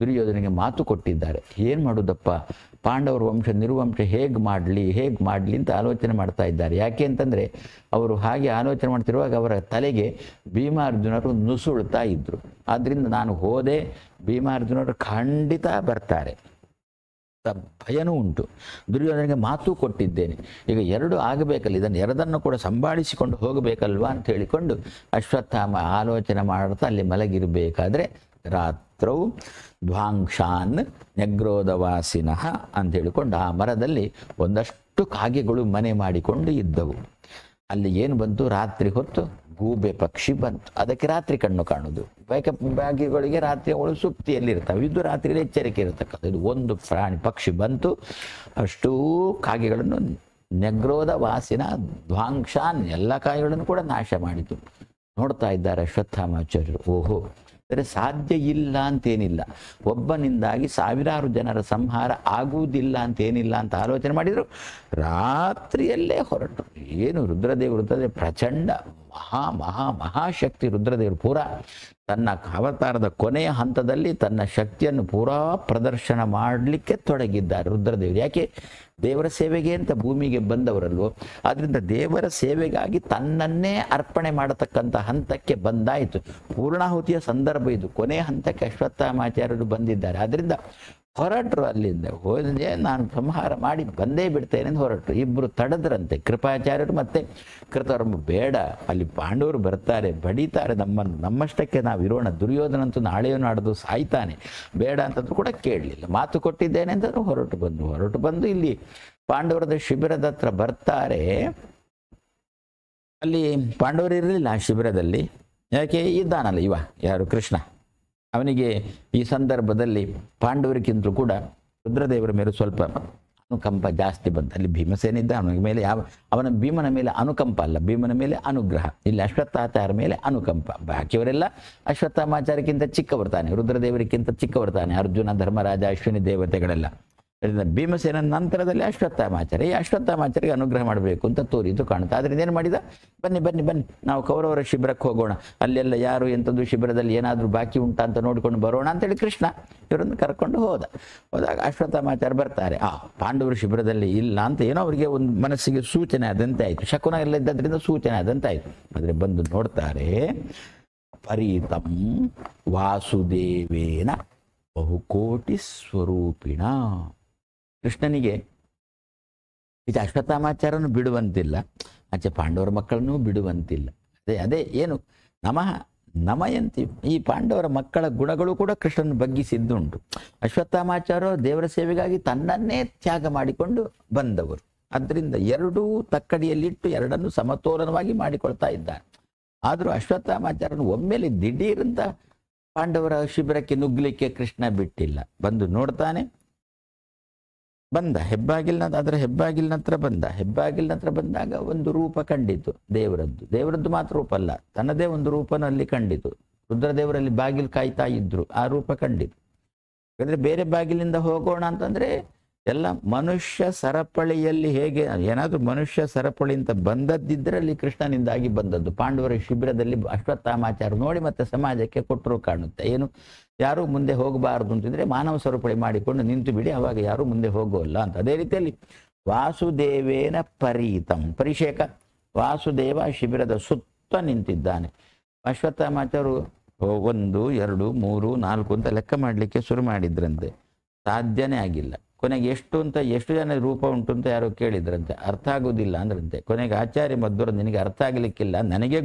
ದುರ್ಯೋಧನಿಗೆ ಮಾತು ಕೊಟ್ಟಿದ್ದಾರೆ ಏನು ಮಾಡೋದಪ್ಪ ಪಾಂಡವರ ವಂಶ ನಿರ್ವಂಶ ಹೇಗೆ ಮಾಡಲಿ ಹೇಗೆ ಮಾಡಲಿ ಅಂತ ಆಲೋಚನೆ ಮಾಡ್ತಾ ಇದ್ದಾರೆ ಯಾಕೆ ಅಂತಂದರೆ ಅವರು ಹಾಗೆ ಆಲೋಚನೆ ಮಾಡ್ತಿರುವಾಗ ಅವರ ತಲೆಗೆ ಭೀಮಾರ್ಜುನರು ನುಸುಳ್ತಾ ಇದ್ದರು ಆದ್ದರಿಂದ ನಾನು ಹೋದೆ ಭೀಮಾರ್ಜುನರು ಖಂಡಿತ ಬರ್ತಾರೆ ಭಯನೂ ಉಂಟು ದುರ್ಯೋಧನಿಗೆ ಮಾತು ಕೊಟ್ಟಿದ್ದೇನೆ ಈಗ ಎರಡು ಆಗಬೇಕಲ್ಲ ಇದನ್ನು ಎರಡನ್ನು ಕೂಡ ಸಂಭಾಳಿಸಿಕೊಂಡು ಹೋಗಬೇಕಲ್ವಾ ಅಂತ ಹೇಳಿಕೊಂಡು ಅಶ್ವತ್ಥಾಮ ಆಲೋಚನೆ ಮಾಡುತ್ತಾ ಅಲ್ಲಿ ಮಲಗಿರಬೇಕಾದ್ರೆ ರಾತ್ರವು ಧ್ವಾಂಕ್ಷಾನ್ ನೆಗ್ರೋಧವಾಸಿನಃ ಅಂತ ಹೇಳಿಕೊಂಡು ಆ ಮರದಲ್ಲಿ ಒಂದಷ್ಟು ಕಾಗೆಗಳು ಮನೆ ಮಾಡಿಕೊಂಡು ಇದ್ದವು ಅಲ್ಲಿ ಏನು ಬಂತು ರಾತ್ರಿ ಹೊತ್ತು ಗೂಬೆ ಪಕ್ಷಿ ಬಂತು ಅದಕ್ಕೆ ರಾತ್ರಿ ಕಣ್ಣು ಕಾಣುದು ಬೈಕ ಬಾಗಿಗಳಿಗೆ ರಾತ್ರಿ ಅವಳು ಸುಪ್ತಿಯಲ್ಲಿರ್ತವೆ ಇದು ರಾತ್ರಿ ಎಚ್ಚರಿಕೆ ಇರತಕ್ಕಂಥ ಇದು ಒಂದು ಪ್ರಾಣಿ ಪಕ್ಷಿ ಬಂತು ಅಷ್ಟೂ ಕಾಗೆಗಳನ್ನು ನೆಗ್ರೋದ ವಾಸಿನ ಧ್ವಾಂಕ್ಷಾನ್ ಎಲ್ಲ ಕಾಯಿಗಳನ್ನು ಕೂಡ ನಾಶ ಮಾಡಿತು ನೋಡ್ತಾ ಇದ್ದಾರೆ ಅಶ್ವತ್ಥಾಮಾಚಾರ್ಯರು ಓಹೋ ಅಂದರೆ ಸಾಧ್ಯ ಇಲ್ಲ ಅಂತೇನಿಲ್ಲ ಒಬ್ಬನಿಂದಾಗಿ ಸಾವಿರಾರು ಜನರ ಸಂಹಾರ ಆಗುವುದಿಲ್ಲ ಅಂತೇನಿಲ್ಲ ಅಂತ ಆಲೋಚನೆ ಮಾಡಿದರು ರಾತ್ರಿಯಲ್ಲೇ ಹೊರಟು ಏನು ರುದ್ರದೇವರು ಅಂತಂದರೆ ಪ್ರಚಂಡ ಮಹಾ ಮಹಾ ಮಹಾಶಕ್ತಿ ರುದ್ರದೇವರು ಪೂರ ತನ್ನ ಅವತಾರದ ಕೊನೆಯ ಹಂತದಲ್ಲಿ ತನ್ನ ಶಕ್ತಿಯನ್ನು ಪೂರಾ ಪ್ರದರ್ಶನ ಮಾಡಲಿಕ್ಕೆ ತೊಡಗಿದ್ದಾರೆ ರುದ್ರದೇವರು ಯಾಕೆ ದೇವರ ಸೇವೆಗೆ ಅಂತ ಭೂಮಿಗೆ ಬಂದವರಲ್ವೋ ಆದ್ದರಿಂದ ದೇವರ ಸೇವೆಗಾಗಿ ತನ್ನನ್ನೇ ಅರ್ಪಣೆ ಮಾಡತಕ್ಕಂಥ ಹಂತಕ್ಕೆ ಬಂದಾಯಿತು ಪೂರ್ಣಾಹುತಿಯ ಸಂದರ್ಭ ಇದು ಕೊನೆಯ ಹಂತಕ್ಕೆ ಅಶ್ವತ್ಥಾಮಾಚಾರ್ಯರು ಬಂದಿದ್ದಾರೆ ಆದ್ದರಿಂದ ಹೊರಟರು ಅಲ್ಲಿಂದ ಹೋದೆ ನಾನು ಸಂಹಾರ ಮಾಡಿ ಬಂದೇ ಬಿಡ್ತೇನೆ ಅಂತ ಹೊರಟರು ಇಬ್ಬರು ತಡೆದ್ರಂತೆ ಕೃಪಾಚಾರ್ಯರು ಮತ್ತು ಕೃತರ್ಮ ಬೇಡ ಅಲ್ಲಿ ಪಾಂಡವರು ಬರ್ತಾರೆ ಬಡೀತಾರೆ ನಮ್ಮನ್ನು ನಮ್ಮಷ್ಟಕ್ಕೆ ನಾವು ಇರೋಣ ದುರ್ಯೋಧನಂತೂ ನಾಳೆಯೂ ನಾಡ್ದು ಸಾಯ್ತಾನೆ ಬೇಡ ಅಂತಂದ್ರೂ ಕೂಡ ಕೇಳಲಿಲ್ಲ ಮಾತು ಕೊಟ್ಟಿದ್ದೇನೆ ಅಂತಂದ್ರೆ ಹೊರಟು ಬಂದು ಹೊರಟು ಬಂದು ಇಲ್ಲಿ ಪಾಂಡವರದ ಶಿಬಿರದ ಹತ್ರ ಬರ್ತಾರೆ ಅಲ್ಲಿ ಪಾಂಡವರು ಇರಲಿಲ್ಲ ಆ ಶಿಬಿರದಲ್ಲಿ ಯಾಕೆ ಇದ್ದಾನಲ್ಲ ಇವ ಯಾರು ಕೃಷ್ಣ ಅವನಿಗೆ ಈ ಸಂದರ್ಭದಲ್ಲಿ ಪಾಂಡವರಿಗಿಂತಲೂ ಕೂಡ ರುದ್ರದೇವರ ಮೇಲೆ ಸ್ವಲ್ಪ ಅನುಕಂಪ ಜಾಸ್ತಿ ಬಂತು ಅಲ್ಲಿ ಭೀಮಸೇನಿದ್ದ ಅವನ ಮೇಲೆ ಯಾವ ಅವನ ಭೀಮನ ಮೇಲೆ ಅನುಕಂಪ ಅಲ್ಲ ಭೀಮನ ಮೇಲೆ ಅನುಗ್ರಹ ಇಲ್ಲಿ ಅಶ್ವತ್ಥಾಚಾರ ಮೇಲೆ ಅನುಕಂಪ ಬಾಕಿಯವರೆಲ್ಲ ಅಶ್ವತ್ಥಾಮಾಚಾರಕ್ಕಿಂತ ಚಿಕ್ಕವರ್ತಾನೆ ರುದ್ರದೇವರಿಗಿಂತ ಚಿಕ್ಕವರ್ತಾನೆ ಅರ್ಜುನ ಧರ್ಮರಾಜ ಅಶ್ವಿನಿ ದೇವತೆಗಳೆಲ್ಲ ಅದರಿಂದ ಭೀಮಸೇನ ನಂತರದಲ್ಲಿ ಅಶ್ವತ್ಥಾಮಾಚಾರ್ಯ ಈ ಅಶ್ವತ್ಥಾಮಾಚಾರ್ಯಗೆ ಅನುಗ್ರಹ ಮಾಡಬೇಕು ಅಂತ ತೋರಿದ್ದು ಕಾಣುತ್ತೆ ಅದರಿಂದ ಏನು ಮಾಡಿದ ಬನ್ನಿ ಬನ್ನಿ ಬನ್ನಿ ನಾವು ಕೌರವರ ಶಿಬಿರಕ್ಕೆ ಹೋಗೋಣ ಅಲ್ಲೆಲ್ಲ ಯಾರು ಎಂಥದ್ದು ಶಿಬಿರದಲ್ಲಿ ಏನಾದರೂ ಬಾಕಿ ಉಂಟಾ ಅಂತ ನೋಡಿಕೊಂಡು ಬರೋಣ ಅಂತೇಳಿ ಕೃಷ್ಣ ಇವರನ್ನು ಕರ್ಕೊಂಡು ಹೋದ ಹೋದಾಗ ಅಶ್ವತ್ಥಾಮಾಚಾರ್ಯ ಬರ್ತಾರೆ ಆ ಪಾಂಡವರ ಶಿಬಿರದಲ್ಲಿ ಇಲ್ಲ ಅಂತ ಏನೋ ಅವರಿಗೆ ಒಂದು ಮನಸ್ಸಿಗೆ ಸೂಚನೆ ಆದಂತೆ ಆಯಿತು ಶಕುನ ಎಲ್ಲ ಇದ್ದದ್ರಿಂದ ಸೂಚನೆ ಆದಂತೆ ಆಯಿತು ಆದರೆ ಬಂದು ನೋಡ್ತಾರೆ ಪರೀತಂ ವಾಸುದೇವೇನ ಬಹುಕೋಟಿ ಸ್ವರೂಪಿಣ ಕೃಷ್ಣನಿಗೆ ಇದು ಅಶ್ವತ್ಥಾಮಾಚಾರನು ಬಿಡುವಂತಿಲ್ಲ ಆಚೆ ಪಾಂಡವರ ಮಕ್ಕಳನ್ನೂ ಬಿಡುವಂತಿಲ್ಲ ಅದೇ ಅದೇ ಏನು ನಮಃ ನಮಯಂತಿ ಈ ಪಾಂಡವರ ಮಕ್ಕಳ ಗುಣಗಳು ಕೂಡ ಕೃಷ್ಣನ ಬಗ್ಗಿಸಿದ್ದುಂಟು ಅಶ್ವತ್ಥಾಮಾಚಾರ ದೇವರ ಸೇವೆಗಾಗಿ ತನ್ನನ್ನೇ ತ್ಯಾಗ ಮಾಡಿಕೊಂಡು ಬಂದವರು ಅದರಿಂದ ಎರಡೂ ತಕ್ಕಡಿಯಲ್ಲಿಟ್ಟು ಎರಡನ್ನೂ ಸಮತೋಲನವಾಗಿ ಮಾಡಿಕೊಳ್ತಾ ಇದ್ದಾರೆ ಆದರೂ ಅಶ್ವತ್ಥಾಮಾಚಾರ್ಯನು ಒಮ್ಮೆಲೆ ದಿಢೀರಂತ ಪಾಂಡವರ ಶಿಬಿರಕ್ಕೆ ನುಗ್ಗಲಿಕ್ಕೆ ಕೃಷ್ಣ ಬಿಟ್ಟಿಲ್ಲ ಬಂದು ನೋಡ್ತಾನೆ ಬಂದ ಹೆಬ್ಬಾಗಿಲ್ ಅದರ ಹೆಬ್ಬಾಗಿಲ್ ಹತ್ರ ಬಂದ ಹೆಬ್ಬಾಗಿಲ್ ಹತ್ರ ಬಂದಾಗ ಒಂದು ರೂಪ ಕಂಡಿತು ದೇವರದ್ದು ದೇವರದ್ದು ಮಾತ್ರ ರೂಪ ಅಲ್ಲ ತನ್ನದೇ ಒಂದು ರೂಪನಲ್ಲಿ ಕಂಡಿತು ರುದ್ರದೇವರಲ್ಲಿ ಬಾಗಿಲು ಕಾಯ್ತಾ ಇದ್ರು ಆ ರೂಪ ಕಂಡಿತು ಯಾಕಂದ್ರೆ ಬೇರೆ ಬಾಗಿಲಿಂದ ಹೋಗೋಣ ಅಂತಂದ್ರೆ ಎಲ್ಲ ಮನುಷ್ಯ ಸರಪಳಿಯಲ್ಲಿ ಹೇಗೆ ಏನಾದರೂ ಮನುಷ್ಯ ಸರಪಳಿ ಅಂತ ಬಂದದ್ದಿದ್ರೆ ಅಲ್ಲಿ ಕೃಷ್ಣನಿಂದಾಗಿ ಬಂದದ್ದು ಪಾಂಡವರ ಶಿಬಿರದಲ್ಲಿ ಅಶ್ವತ್ಥಾಮಾಚಾರ ನೋಡಿ ಮತ್ತೆ ಸಮಾಜಕ್ಕೆ ಕೊಟ್ಟರು ಕಾಣುತ್ತೆ ಏನು ಯಾರೂ ಮುಂದೆ ಹೋಗಬಾರದು ಅಂತಿದ್ರೆ ಮಾನವ ಸರಪಳಿ ಮಾಡಿಕೊಂಡು ನಿಂತು ಬಿಡಿ ಅವಾಗ ಯಾರೂ ಮುಂದೆ ಹೋಗೋಲ್ಲ ಅಂತ ಅದೇ ರೀತಿಯಲ್ಲಿ ವಾಸುದೇವೇನ ಪರೀತಂ ಪರಿಷೇಕ ವಾಸುದೇವ ಶಿಬಿರದ ಸುತ್ತ ನಿಂತಿದ್ದಾನೆ ಅಶ್ವತ್ಥಾಮಾಚಾರು ಒಂದು ಎರಡು ಮೂರು ನಾಲ್ಕು ಅಂತ ಲೆಕ್ಕ ಮಾಡಲಿಕ್ಕೆ ಶುರು ಮಾಡಿದ್ರಂತೆ ಸಾಧ್ಯನೇ ಆಗಿಲ್ಲ ಕೊನೆಗೆ ಎಷ್ಟು ಅಂತ ಎಷ್ಟು ಜನ ರೂಪ ಉಂಟು ಅಂತ ಯಾರೋ ಕೇಳಿದ್ರಂತೆ ಅರ್ಥ ಆಗೋದಿಲ್ಲ ಅಂದ್ರಂತೆ ಕೊನೆಗೆ ಆಚಾರ್ಯ ಮಧ್ವರ ನಿನಗೆ ಅರ್ಥ ಆಗಲಿಕ್ಕಿಲ್ಲ ನನಗೆ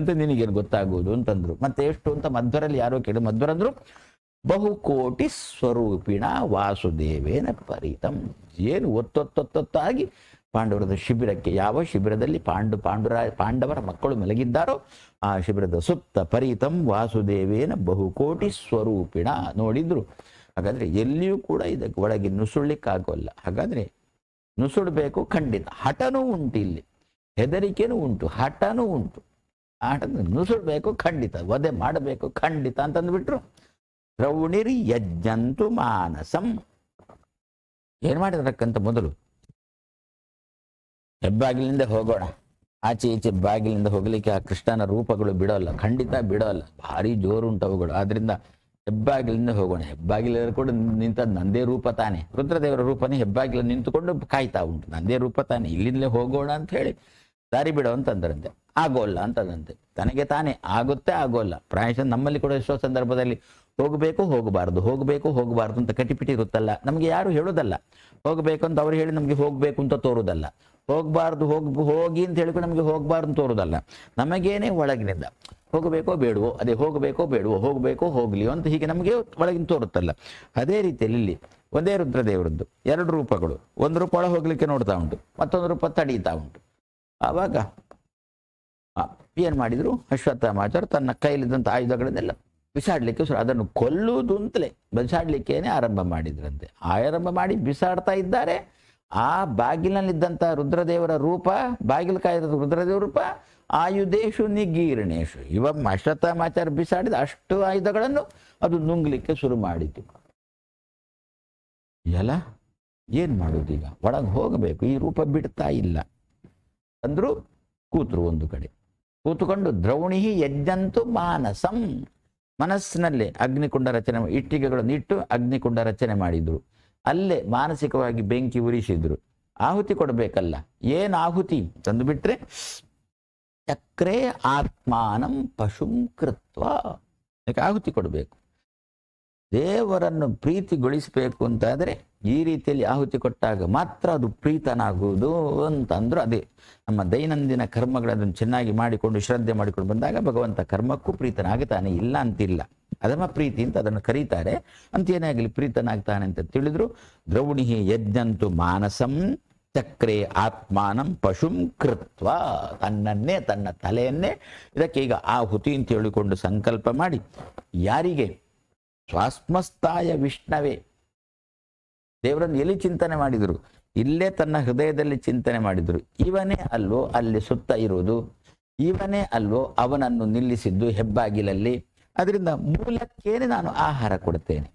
ಅಂತ ನಿನಗೇನು ಗೊತ್ತಾಗುವುದು ಅಂತಂದ್ರು ಮತ್ತೆ ಎಷ್ಟು ಅಂತ ಮಧ್ವರಲ್ಲಿ ಯಾರೋ ಕೇಳಿ ಮಧ್ವರಂದ್ರು ಬಹುಕೋಟಿ ಸ್ವರೂಪಿಣ ವಾಸುದೇವೇನ ಪರಿತಂ ಏನು ಒತ್ತೊತ್ತೊತ್ತೊತ್ತಾಗಿ ಪಾಂಡವರದ ಶಿಬಿರಕ್ಕೆ ಯಾವ ಶಿಬಿರದಲ್ಲಿ ಪಾಂಡು ಪಾಂಡುರ ಪಾಂಡವರ ಮಕ್ಕಳು ಮಲಗಿದ್ದಾರೋ ಆ ಶಿಬಿರದ ಸುತ್ತ ಪರಿತಂ ವಾಸುದೇವೇನ ಬಹುಕೋಟಿ ಸ್ವರೂಪಿಣ ನೋಡಿದ್ರು ಹಾಗಾದರೆ ಎಲ್ಲಿಯೂ ಕೂಡ ಇದೆ ಒಳಗೆ ನುಸುಳ್ಲಿಕ್ಕಾಗೋಲ್ಲ ಹಾಗಾದರೆ ನುಸುಡಬೇಕು ಖಂಡಿತ ಹಠನೂ ಉಂಟು ಇಲ್ಲಿ ಹೆದರಿಕೆನೂ ಉಂಟು ಹಠನೂ ಉಂಟು ಆಟ ನುಸುಡಬೇಕು ಖಂಡಿತ ವಧೆ ಮಾಡಬೇಕು ಖಂಡಿತ ಅಂತಂದ್ಬಿಟ್ರು ರೌಣಿರಿ ಯಜ್ಞಂತು ಮಾನಸಂ ಏನು ಮಾಡಿದ್ರಕ್ಕಂತ ಮೊದಲು ಹೆಬ್ಬಾಗಿಲಿಂದ ಹೋಗೋಣ ಆಚೆ ಈಚೆ ಬಾಗಿಲಿಂದ ಹೋಗಲಿಕ್ಕೆ ಆ ಕೃಷ್ಣನ ರೂಪಗಳು ಬಿಡೋಲ್ಲ ಖಂಡಿತ ಬಿಡೋಲ್ಲ ಭಾರಿ ಜೋರುಂಟವುಗಳು ಆದ್ರಿಂದ ಹೆಬ್ಬಾಗಿಲಿಂದ ಹೋಗೋಣ ಹೆಬ್ಬಾಗಿಲೂ ಕೂಡ ನಿಂತ ನಂದೇ ರೂಪ ತಾನೆ ರುದ್ರದೇವರ ರೂಪನೇ ಹೆಬ್ಬಾಗಿಲ ನಿಂತುಕೊಂಡು ಕಾಯ್ತಾ ಉಂಟು ನಂದೇ ರೂಪ ತಾನೆ ಇಲ್ಲಿಂದಲೇ ಹೋಗೋಣ ಅಂತ ಹೇಳಿ ದಾರಿ ಬಿಡೋ ಅಂತಂದ್ರಂತೆ ಆಗೋಲ್ಲ ಅಂತದಂತೆ ತನಗೆ ತಾನೇ ಆಗುತ್ತೆ ಆಗೋಲ್ಲ ಪ್ರಾಯಶಃ ನಮ್ಮಲ್ಲಿ ಕೂಡ ಎಷ್ಟೋ ಸಂದರ್ಭದಲ್ಲಿ ಹೋಗಬೇಕು ಹೋಗಬಾರ್ದು ಹೋಗಬೇಕು ಹೋಗಬಾರ್ದು ಅಂತ ಕಟಿಪಿಟಿ ಇರುತ್ತಲ್ಲ ನಮಗೆ ಯಾರು ಹೇಳೋದಲ್ಲ ಹೋಗಬೇಕು ಅಂತ ಅವ್ರು ಹೇಳಿ ನಮಗೆ ಹೋಗಬೇಕು ಅಂತ ತೋರುದಲ್ಲ ಹೋಗಬಾರ್ದು ಹೋಗಿ ಹೋಗಿ ಅಂತ ಹೇಳಿಕೊಂಡು ನಮಗೆ ಹೋಗಬಾರ್ದು ತೋರುದಲ್ಲ ನಮಗೇನೆ ಒಳಗಿನಿಂದ ಹೋಗಬೇಕೋ ಬೇಡವೋ ಅದೇ ಹೋಗಬೇಕೋ ಬೇಡವೋ ಹೋಗಬೇಕೋ ಹೋಗಲಿಯೋ ಅಂತ ಹೀಗೆ ನಮಗೆ ಒಳಗಿನ ತೋರುತ್ತಲ್ಲ ಅದೇ ರೀತಿಯಲ್ಲಿ ಇಲ್ಲಿ ಒಂದೇ ರುದ್ರದೇವರದ್ದು ಎರಡು ರೂಪಗಳು ಒಂದು ರೂಪ ಒಳ ಹೋಗ್ಲಿಕ್ಕೆ ನೋಡ್ತಾ ಉಂಟು ಮತ್ತೊಂದು ರೂಪ ತಡೀತಾ ಉಂಟು ಆವಾಗ ಏನು ಮಾಡಿದರು ಅಶ್ವತ್ಥಾಮಾಚಾರ ತನ್ನ ಕೈಲಿದ್ದಂಥ ಆಯುಧಗಳನ್ನೆಲ್ಲ ಬಿಸಾಡ್ಲಿಕ್ಕೆ ಶುರು ಅದನ್ನು ಕೊಲ್ಲುವುದು ಅಂತಲೇ ಬಿಸಾಡಲಿಕ್ಕೇನೆ ಆರಂಭ ಮಾಡಿದ್ರಂತೆ ಆರಂಭ ಮಾಡಿ ಬಿಸಾಡ್ತಾ ಇದ್ದಾರೆ ಆ ಬಾಗಿಲಿನಲ್ಲಿದ್ದಂಥ ರುದ್ರದೇವರ ರೂಪ ಬಾಗಿಲು ಕಾಯಿದ ರುದ್ರದೇವರ ರೂಪ ಆಯುಧೇಶು ನಿಗೀರ್ಣೇಶು ಇವಾಗ ಮಶತಮಾಚಾರ ಬಿಸಾಡಿದ ಅಷ್ಟು ಆಯುಧಗಳನ್ನು ಅದು ನುಂಗ್ಲಿಕ್ಕೆ ಶುರು ಮಾಡಿತು ಎಲ್ಲ ಏನು ಮಾಡೋದೀಗ ಒಳಗೆ ಹೋಗಬೇಕು ಈ ರೂಪ ಬಿಡ್ತಾ ಇಲ್ಲ ಅಂದ್ರು ಕೂತ್ರು ಒಂದು ಕಡೆ ಕೂತುಕೊಂಡು ದ್ರೌಣಿ ಯಜ್ಞಂತು ಮಾನಸಂ ಮನಸ್ಸಿನಲ್ಲೇ ಅಗ್ನಿಕುಂಡ ರಚನೆ ಇಟ್ಟಿಗೆಗಳನ್ನು ಇಟ್ಟು ಅಗ್ನಿಕುಂಡ ರಚನೆ ಮಾಡಿದ್ರು ಅಲ್ಲೇ ಮಾನಸಿಕವಾಗಿ ಬೆಂಕಿ ಉರಿಸಿದ್ರು ಆಹುತಿ ಕೊಡಬೇಕಲ್ಲ ಏನು ಆಹುತಿ ತಂದು ಬಿಟ್ರೆ ಚಕ್ರೇ ಆತ್ಮಾನಂ ಪಶುಂ ಕೃತ್ವ ಅದಕ್ಕೆ ಆಹುತಿ ಕೊಡಬೇಕು ದೇವರನ್ನು ಪ್ರೀತಿಗೊಳಿಸಬೇಕು ಅಂತಾದರೆ ಈ ರೀತಿಯಲ್ಲಿ ಆಹುತಿ ಕೊಟ್ಟಾಗ ಮಾತ್ರ ಅದು ಪ್ರೀತನಾಗುವುದು ಅಂತಂದ್ರು ಅದೇ ನಮ್ಮ ದೈನಂದಿನ ಕರ್ಮಗಳನ್ನು ಚೆನ್ನಾಗಿ ಮಾಡಿಕೊಂಡು ಶ್ರದ್ಧೆ ಮಾಡಿಕೊಂಡು ಬಂದಾಗ ಭಗವಂತ ಕರ್ಮಕ್ಕೂ ಪ್ರೀತನಾಗುತ್ತಾನೆ ಇಲ್ಲ ಅಂತಿಲ್ಲ ಅದಮ್ಮ ಪ್ರೀತಿ ಅಂತ ಅದನ್ನು ಕರೀತಾರೆ ಅಂತ ಏನೇ ಆಗಲಿ ಪ್ರೀತನಾಗ್ತಾನೆ ಅಂತ ತಿಳಿದ್ರು ದ್ರೌಣಿಹಿ ಯಜ್ಞಂತು ಮಾನಸಂ ಚಕ್ರೆ ಆತ್ಮಾನಂ ಪಶುಂ ಕೃತ್ವ ತನ್ನನ್ನೇ ತನ್ನ ತಲೆಯನ್ನೇ ಇದಕ್ಕೆ ಈಗ ಆಹುತಿ ಅಂತ ಹೇಳಿಕೊಂಡು ಸಂಕಲ್ಪ ಮಾಡಿ ಯಾರಿಗೆ ಸ್ವಾಸ್ಮಸ್ತಾಯ ವಿಷ್ಣವೇ ದೇವರನ್ನು ಎಲ್ಲಿ ಚಿಂತನೆ ಮಾಡಿದರು ಇಲ್ಲೇ ತನ್ನ ಹೃದಯದಲ್ಲಿ ಚಿಂತನೆ ಮಾಡಿದರು ಇವನೇ ಅಲ್ವೋ ಅಲ್ಲಿ ಸುತ್ತ ಇರುವುದು ಇವನೇ ಅಲ್ವೋ ಅವನನ್ನು ನಿಲ್ಲಿಸಿದ್ದು ಹೆಬ್ಬಾಗಿಲಲ್ಲಿ ಅದರಿಂದ ಮೂಲಕ್ಕೇನೆ ನಾನು ಆಹಾರ ಕೊಡ್ತೇನೆ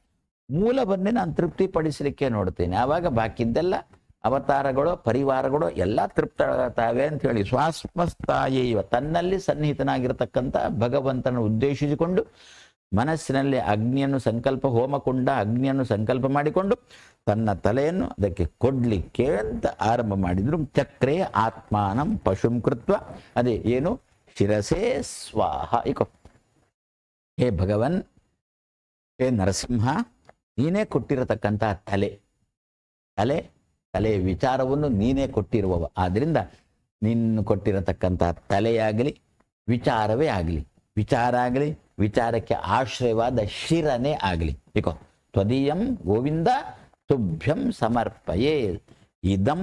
ಮೂಲವನ್ನೇ ನಾನು ತೃಪ್ತಿಪಡಿಸಲಿಕ್ಕೆ ನೋಡ್ತೇನೆ ಆವಾಗ ಬಾಕಿದ್ದೆಲ್ಲ ಅವತಾರಗಳು ಪರಿವಾರಗಳು ಎಲ್ಲ ತೃಪ್ತಾವೆ ಅಂತ ಹೇಳಿ ಸ್ವಾಸ್ಮಸ್ತಾಯೇವ ತನ್ನಲ್ಲಿ ಸನ್ನಿಹಿತನಾಗಿರತಕ್ಕಂಥ ಭಗವಂತನ ಉದ್ದೇಶಿಸಿಕೊಂಡು ಮನಸ್ಸಿನಲ್ಲಿ ಅಗ್ನಿಯನ್ನು ಸಂಕಲ್ಪ ಹೋಮಕೊಂಡ ಅಗ್ನಿಯನ್ನು ಸಂಕಲ್ಪ ಮಾಡಿಕೊಂಡು ತನ್ನ ತಲೆಯನ್ನು ಅದಕ್ಕೆ ಕೊಡ್ಲಿಕ್ಕೆ ಅಂತ ಆರಂಭ ಮಾಡಿದ್ರು ಚಕ್ರೇ ಆತ್ಮಾನಂ ಪಶುಂ ಕೃತ್ವ ಅದೇ ಏನು ಶಿರಸೇ ಸ್ವಾಹ ಇಕೋ ಹೇ ಭಗವನ್ ಹೇ ನರಸಿಂಹ ನೀನೇ ಕೊಟ್ಟಿರತಕ್ಕಂತಹ ತಲೆ ತಲೆ ತಲೆ ವಿಚಾರವನ್ನು ನೀನೇ ಕೊಟ್ಟಿರುವವ ಆದ್ದರಿಂದ ನೀನು ಕೊಟ್ಟಿರತಕ್ಕಂತಹ ತಲೆಯಾಗಲಿ ವಿಚಾರವೇ ಆಗಲಿ ವಿಚಾರ ಆಗಲಿ ವಿಚಾರಕ್ಕೆ ಆಶ್ರಯವಾದ ಶಿರನೇ ಆಗಲಿ ಇಕೋ ತ್ವದೀಯಂ ಗೋವಿಂದ ತುಭ್ಯಂ ಸಮರ್ಪಯೇ ಇದಂ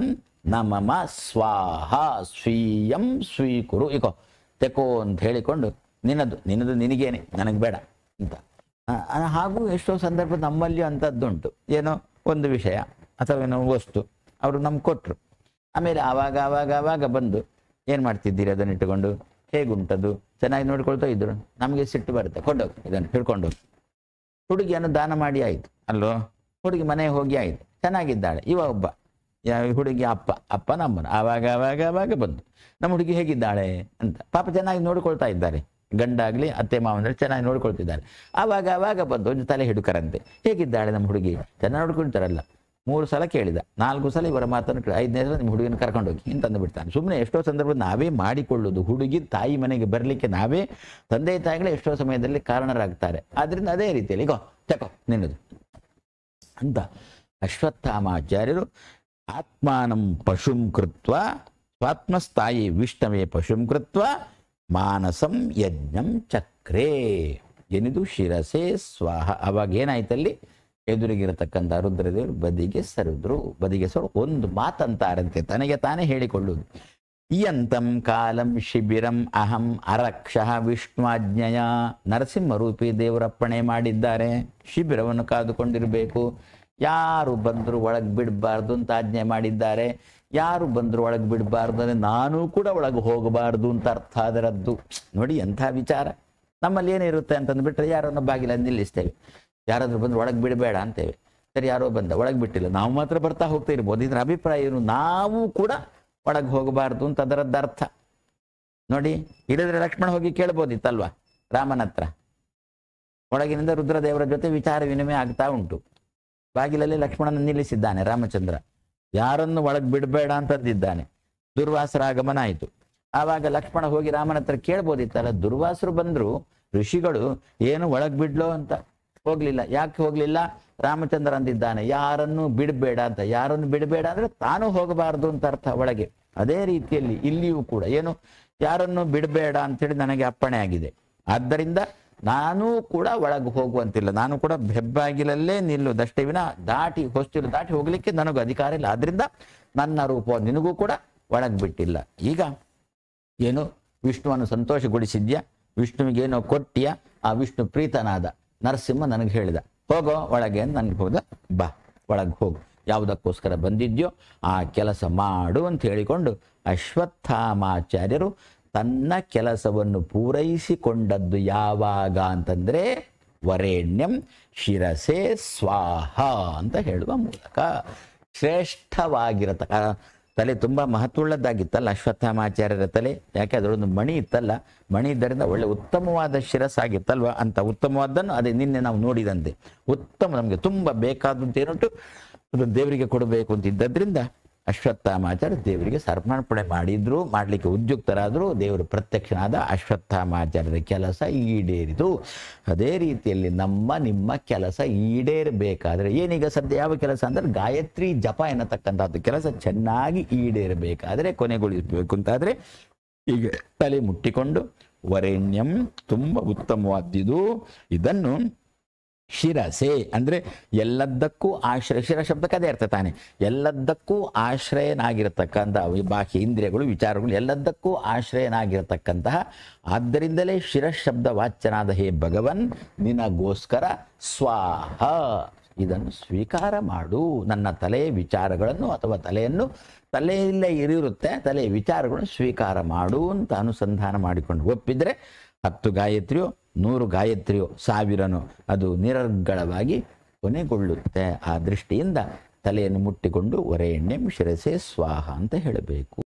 ನಮಮ ಸ್ವಾಹ ಸ್ವೀಯಂ ಸ್ವೀಕುರು ಇಕೋ ತೆಕೋ ಅಂತ ಹೇಳಿಕೊಂಡು ನಿನ್ನದು ನಿನ್ನದು ನಿನಗೇನೆ ನನಗೆ ಬೇಡ ಅಂತ ಹಾಗೂ ಎಷ್ಟೋ ಸಂದರ್ಭ ನಮ್ಮಲ್ಲಿ ಅಂಥದ್ದುಂಟು ಏನೋ ಒಂದು ವಿಷಯ ಅಥವಾ ಏನೋ ವಸ್ತು ಅವರು ನಮ್ಗೆ ಕೊಟ್ಟರು ಆಮೇಲೆ ಆವಾಗ ಆವಾಗ ಆವಾಗ ಬಂದು ಏನು ಮಾಡ್ತಿದ್ದೀರಿ ಅದನ್ನು ಇಟ್ಟುಕೊಂಡು ಹೇಗುಂಟದು ಚೆನ್ನಾಗಿ ನೋಡ್ಕೊಳ್ತಾ ಇದ್ರು ನಮಗೆ ಸಿಟ್ಟು ಬರುತ್ತೆ ಕೊಂಡೋಗಿ ಇದನ್ನು ಹಿಡ್ಕೊಂಡೋಗಿ ಹುಡುಗಿಯನ್ನು ದಾನ ಮಾಡಿ ಆಯಿತು ಅಲ್ಲೋ ಹುಡುಗಿ ಮನೆಗೆ ಹೋಗಿ ಆಯಿತು ಚೆನ್ನಾಗಿದ್ದಾಳೆ ಇವ ಒಬ್ಬ ಹುಡುಗಿ ಅಪ್ಪ ಅಪ್ಪ ನಮ್ಮನ ಆವಾಗ ಆವಾಗ ಆವಾಗ ಬಂದು ನಮ್ಮ ಹುಡುಗಿ ಹೇಗಿದ್ದಾಳೆ ಅಂತ ಪಾಪ ಚೆನ್ನಾಗಿ ನೋಡ್ಕೊಳ್ತಾ ಇದ್ದಾರೆ ಗಂಡಾಗಲಿ ಅತ್ತೆ ಮಾವನಲ್ಲಿ ಚೆನ್ನಾಗಿ ನೋಡ್ಕೊಳ್ತಿದ್ದಾರೆ ಆವಾಗ ಆವಾಗ ಬಂದು ಒಂದು ತಲೆ ಹಿಡುಕರಂತೆ ಹೇಗಿದ್ದಾಳೆ ನಮ್ಮ ಹುಡುಗಿ ಚೆನ್ನಾಗಿ ನೋಡ್ಕೊಳ್ತಾರಲ್ಲ ಮೂರು ಸಲ ಕೇಳಿದ ನಾಲ್ಕು ಸಲ ಇವರ ಮಾತನ್ನು ಕೇಳಿ ಐದನೇ ಸಲ ನಿಮ್ಮ ಹುಡುಗಿನ ಹೋಗಿ ತಂದು ಬಿಡ್ತಾನೆ ಸುಮ್ಮನೆ ಎಷ್ಟೋ ಸಂದರ್ಭ ನಾವೇ ಮಾಡಿಕೊಳ್ಳೋದು ಹುಡುಗಿ ತಾಯಿ ಮನೆಗೆ ಬರಲಿಕ್ಕೆ ನಾವೇ ತಂದೆ ತಾಯಿಗಳೇ ಎಷ್ಟೋ ಸಮಯದಲ್ಲಿ ಕಾರಣರಾಗ್ತಾರೆ ಆದ್ದರಿಂದ ಅದೇ ರೀತಿಯಲ್ಲಿ ಗೋ ತಕೋ ನಿನ್ನದು ಅಂತ ಅಶ್ವತ್ಥಾಮಾಚಾರ್ಯರು ಆತ್ಮಾನಂ ಪಶುಂ ಕೃತ್ವ ಸ್ವಾತ್ಮಸ್ಥಾಯಿ ವಿಷ್ಣವೇ ಪಶುಂ ಕೃತ್ವ ಮಾನಸಂ ಯಜ್ಞಂ ಚಕ್ರೇ ಎನಿದು ಶಿರಸೇ ಸ್ವಾಹ ಅವಾಗ ಏನಾಯ್ತಲ್ಲಿ ಎದುರಿಗಿರತಕ್ಕಂಥ ರುದ್ರದೇವರು ಬದಿಗೆ ಸರಿದ್ರು ಬದಿಗೆ ಸರು ಒಂದು ಮಾತಂತಾರಂತೆ ತನಗೆ ತಾನೇ ಹೇಳಿಕೊಳ್ಳುವುದು ಇಯಂತಂ ಕಾಲಂ ಶಿಬಿರಂ ಅಹಂ ಅರಕ್ಷಃ ವಿಷ್ಣುವಾಜ್ಞೆಯ ನರಸಿಂಹ ರೂಪಿ ದೇವರಪ್ಪಣೆ ಮಾಡಿದ್ದಾರೆ ಶಿಬಿರವನ್ನು ಕಾದುಕೊಂಡಿರಬೇಕು ಯಾರು ಬಂದರೂ ಒಳಗೆ ಬಿಡಬಾರ್ದು ಅಂತ ಆಜ್ಞೆ ಮಾಡಿದ್ದಾರೆ ಯಾರು ಬಂದರೂ ಒಳಗೆ ಬಿಡಬಾರ್ದು ಅಂದರೆ ನಾನೂ ಕೂಡ ಒಳಗೆ ಹೋಗಬಾರ್ದು ಅಂತ ಅರ್ಥ ಅದರದ್ದು ನೋಡಿ ಎಂಥ ವಿಚಾರ ನಮ್ಮಲ್ಲಿ ಏನಿರುತ್ತೆ ಅಂತಂದ್ಬಿಟ್ರೆ ಯಾರನ್ನು ಬಾಗಿಲನ್ನು ನಿಲ್ಲಿಸ್ತೇವೆ ಯಾರಾದರೂ ಬಂದ್ರೆ ಒಳಗೆ ಬಿಡಬೇಡ ಅಂತೇವೆ ಸರಿ ಯಾರೋ ಬಂದ ಒಳಗೆ ಬಿಟ್ಟಿಲ್ಲ ನಾವು ಮಾತ್ರ ಬರ್ತಾ ಹೋಗ್ತಾ ಇರ್ಬೋದು ಇದರ ಅಭಿಪ್ರಾಯ ಏನು ನಾವು ಕೂಡ ಒಳಗೆ ಹೋಗಬಾರ್ದು ಅಂತ ಅದರದ್ದು ಅರ್ಥ ನೋಡಿ ಇಲ್ಲದ್ರೆ ಲಕ್ಷ್ಮಣ ಹೋಗಿ ಕೇಳ್ಬೋದಿತ್ತಲ್ವ ರಾಮನ ಹತ್ರ ಒಳಗಿನಿಂದ ರುದ್ರದೇವರ ಜೊತೆ ವಿಚಾರ ವಿನಿಮಯ ಆಗ್ತಾ ಉಂಟು ಬಾಗಿಲಲ್ಲಿ ಲಕ್ಷ್ಮಣನ ನಿಲ್ಲಿಸಿದ್ದಾನೆ ರಾಮಚಂದ್ರ ಯಾರನ್ನು ಒಳಗೆ ಬಿಡಬೇಡ ಅಂತದ್ದಿದ್ದಾನೆ ದುರ್ವಾಸರ ಆಗಮನ ಆಯಿತು ಆವಾಗ ಲಕ್ಷ್ಮಣ ಹೋಗಿ ರಾಮನ ಹತ್ರ ಕೇಳ್ಬೋದಿತ್ತಲ್ಲ ದುರ್ವಾಸರು ಬಂದ್ರು ಋಷಿಗಳು ಏನು ಒಳಗೆ ಬಿಡ್ಲೋ ಅಂತ ಹೋಗ್ಲಿಲ್ಲ ಯಾಕೆ ಹೋಗ್ಲಿಲ್ಲ ರಾಮಚಂದ್ರ ಅಂದಿದ್ದಾನೆ ಯಾರನ್ನು ಬಿಡಬೇಡ ಅಂತ ಯಾರನ್ನು ಬಿಡಬೇಡ ಅಂದ್ರೆ ತಾನು ಹೋಗಬಾರದು ಅಂತ ಅರ್ಥ ಒಳಗೆ ಅದೇ ರೀತಿಯಲ್ಲಿ ಇಲ್ಲಿಯೂ ಕೂಡ ಏನು ಯಾರನ್ನು ಬಿಡಬೇಡ ಹೇಳಿ ನನಗೆ ಅಪ್ಪಣೆ ಆಗಿದೆ ಆದ್ದರಿಂದ ನಾನೂ ಕೂಡ ಒಳಗೆ ಹೋಗುವಂತಿಲ್ಲ ನಾನು ಕೂಡ ಬೆಬ್ಬಾಗಿಲಲ್ಲೇ ನಿಲ್ಲು ವಿನ ದಾಟಿ ಹೊಸ್ತಿಲು ದಾಟಿ ಹೋಗ್ಲಿಕ್ಕೆ ನನಗೂ ಅಧಿಕಾರ ಇಲ್ಲ ಆದ್ರಿಂದ ನನ್ನ ರೂಪ ನಿನಗೂ ಕೂಡ ಒಳಗ್ ಬಿಟ್ಟಿಲ್ಲ ಈಗ ಏನು ವಿಷ್ಣುವನ್ನು ಸಂತೋಷಗೊಳಿಸಿದ್ಯಾ ವಿಷ್ಣುವಿಗೆ ಏನೋ ಕೊಟ್ಟಿಯ ಆ ವಿಷ್ಣು ಪ್ರೀತನಾದ ನರಸಿಂಹ ನನಗೆ ಹೇಳಿದ ಹೋಗೋ ಒಳಗೆ ಅಂತ ನನಗೆ ಹೋದ ಬಾ ಒಳಗೆ ಹೋಗು ಯಾವುದಕ್ಕೋಸ್ಕರ ಬಂದಿದ್ಯೋ ಆ ಕೆಲಸ ಮಾಡು ಅಂತ ಹೇಳಿಕೊಂಡು ಅಶ್ವತ್ಥಾಮಾಚಾರ್ಯರು ತನ್ನ ಕೆಲಸವನ್ನು ಪೂರೈಸಿಕೊಂಡದ್ದು ಯಾವಾಗ ಅಂತಂದರೆ ವರೇಣ್ಯಂ ಶಿರಸೆ ಸ್ವಾಹ ಅಂತ ಹೇಳುವ ಮೂಲಕ ಶ್ರೇಷ್ಠವಾಗಿರತಕ್ಕ ತಲೆ ತುಂಬ ಮಹತ್ವಳ್ಳದ್ದಾಗಿತ್ತಲ್ಲ ಅಶ್ವತ್ಥಾಮಾಚಾರ್ಯರ ತಲೆ ಯಾಕೆ ಅದರೊಂದು ಮಣಿ ಇತ್ತಲ್ಲ ಮಣಿ ಇದ್ದರಿಂದ ಒಳ್ಳೆ ಉತ್ತಮವಾದ ಶಿರಸ್ಸಾಗಿತ್ತಲ್ವ ಅಂತ ಉತ್ತಮವಾದನ್ನು ಅದೇ ನಿನ್ನೆ ನಾವು ನೋಡಿದಂತೆ ಉತ್ತಮ ನಮಗೆ ತುಂಬ ಬೇಕಾದಂತೇನುಂಟು ಏನುಂಟು ದೇವರಿಗೆ ಕೊಡಬೇಕು ಅಂತಿದ್ದರಿಂದ ಆಚಾರ್ಯ ದೇವರಿಗೆ ಸಮರ್ಪಣೆ ಮಾಡಿದ್ರು ಮಾಡಲಿಕ್ಕೆ ಉದ್ಯುಕ್ತರಾದರೂ ದೇವರು ಪ್ರತ್ಯಕ್ಷನಾದ ಅಶ್ವತ್ಥಾಮಾಚಾರ್ಯರ ಕೆಲಸ ಈಡೇರಿತು ಅದೇ ರೀತಿಯಲ್ಲಿ ನಮ್ಮ ನಿಮ್ಮ ಕೆಲಸ ಈಡೇರಬೇಕಾದ್ರೆ ಏನೀಗ ಸದ್ಯ ಯಾವ ಕೆಲಸ ಅಂದರೆ ಗಾಯತ್ರಿ ಜಪ ಎನ್ನತಕ್ಕಂಥದ್ದು ಕೆಲಸ ಚೆನ್ನಾಗಿ ಈಡೇರಬೇಕಾದ್ರೆ ಕೊನೆಗೊಳಿಸಬೇಕು ಅಂತಾದರೆ ಈಗ ತಲೆ ಮುಟ್ಟಿಕೊಂಡು ವರೆಣ್ಯಂ ತುಂಬ ಉತ್ತಮವಾದ್ದಿದು ಇದನ್ನು ಶಿರಸೆ ಅಂದರೆ ಎಲ್ಲದಕ್ಕೂ ಆಶ್ರಯ ಶಿರ ಶಬ್ದಕ್ಕೆ ಅದೇ ಇರ್ತದೆ ತಾನೆ ಎಲ್ಲದಕ್ಕೂ ಆಶ್ರಯನಾಗಿರತಕ್ಕಂಥ ಬಾಹ್ಯ ಇಂದ್ರಿಯಗಳು ವಿಚಾರಗಳು ಎಲ್ಲದಕ್ಕೂ ಆಶ್ರಯನಾಗಿರತಕ್ಕಂತಹ ಆದ್ದರಿಂದಲೇ ಶಬ್ದ ವಾಚ್ಯನಾದ ಹೇ ಭಗವನ್ ನಿನಗೋಸ್ಕರ ಸ್ವಾಹ ಇದನ್ನು ಸ್ವೀಕಾರ ಮಾಡು ನನ್ನ ತಲೆಯ ವಿಚಾರಗಳನ್ನು ಅಥವಾ ತಲೆಯನ್ನು ತಲೆಯಲ್ಲೇ ಇರಿರುತ್ತೆ ತಲೆಯ ವಿಚಾರಗಳನ್ನು ಸ್ವೀಕಾರ ಮಾಡು ಅಂತ ಅನುಸಂಧಾನ ಮಾಡಿಕೊಂಡು ಒಪ್ಪಿದರೆ ಹತ್ತು ಗಾಯತ್ರಿಯು ನೂರು ಗಾಯತ್ರಿಯೋ ಸಾವಿರನೋ ಅದು ನಿರರ್ಗಳವಾಗಿ ಕೊನೆಗೊಳ್ಳುತ್ತೆ ಆ ದೃಷ್ಟಿಯಿಂದ ತಲೆಯನ್ನು ಮುಟ್ಟಿಕೊಂಡು ಒರೆ ಎಣ್ಣೆ ಶಿರಸೆ ಸ್ವಾಹ ಅಂತ ಹೇಳಬೇಕು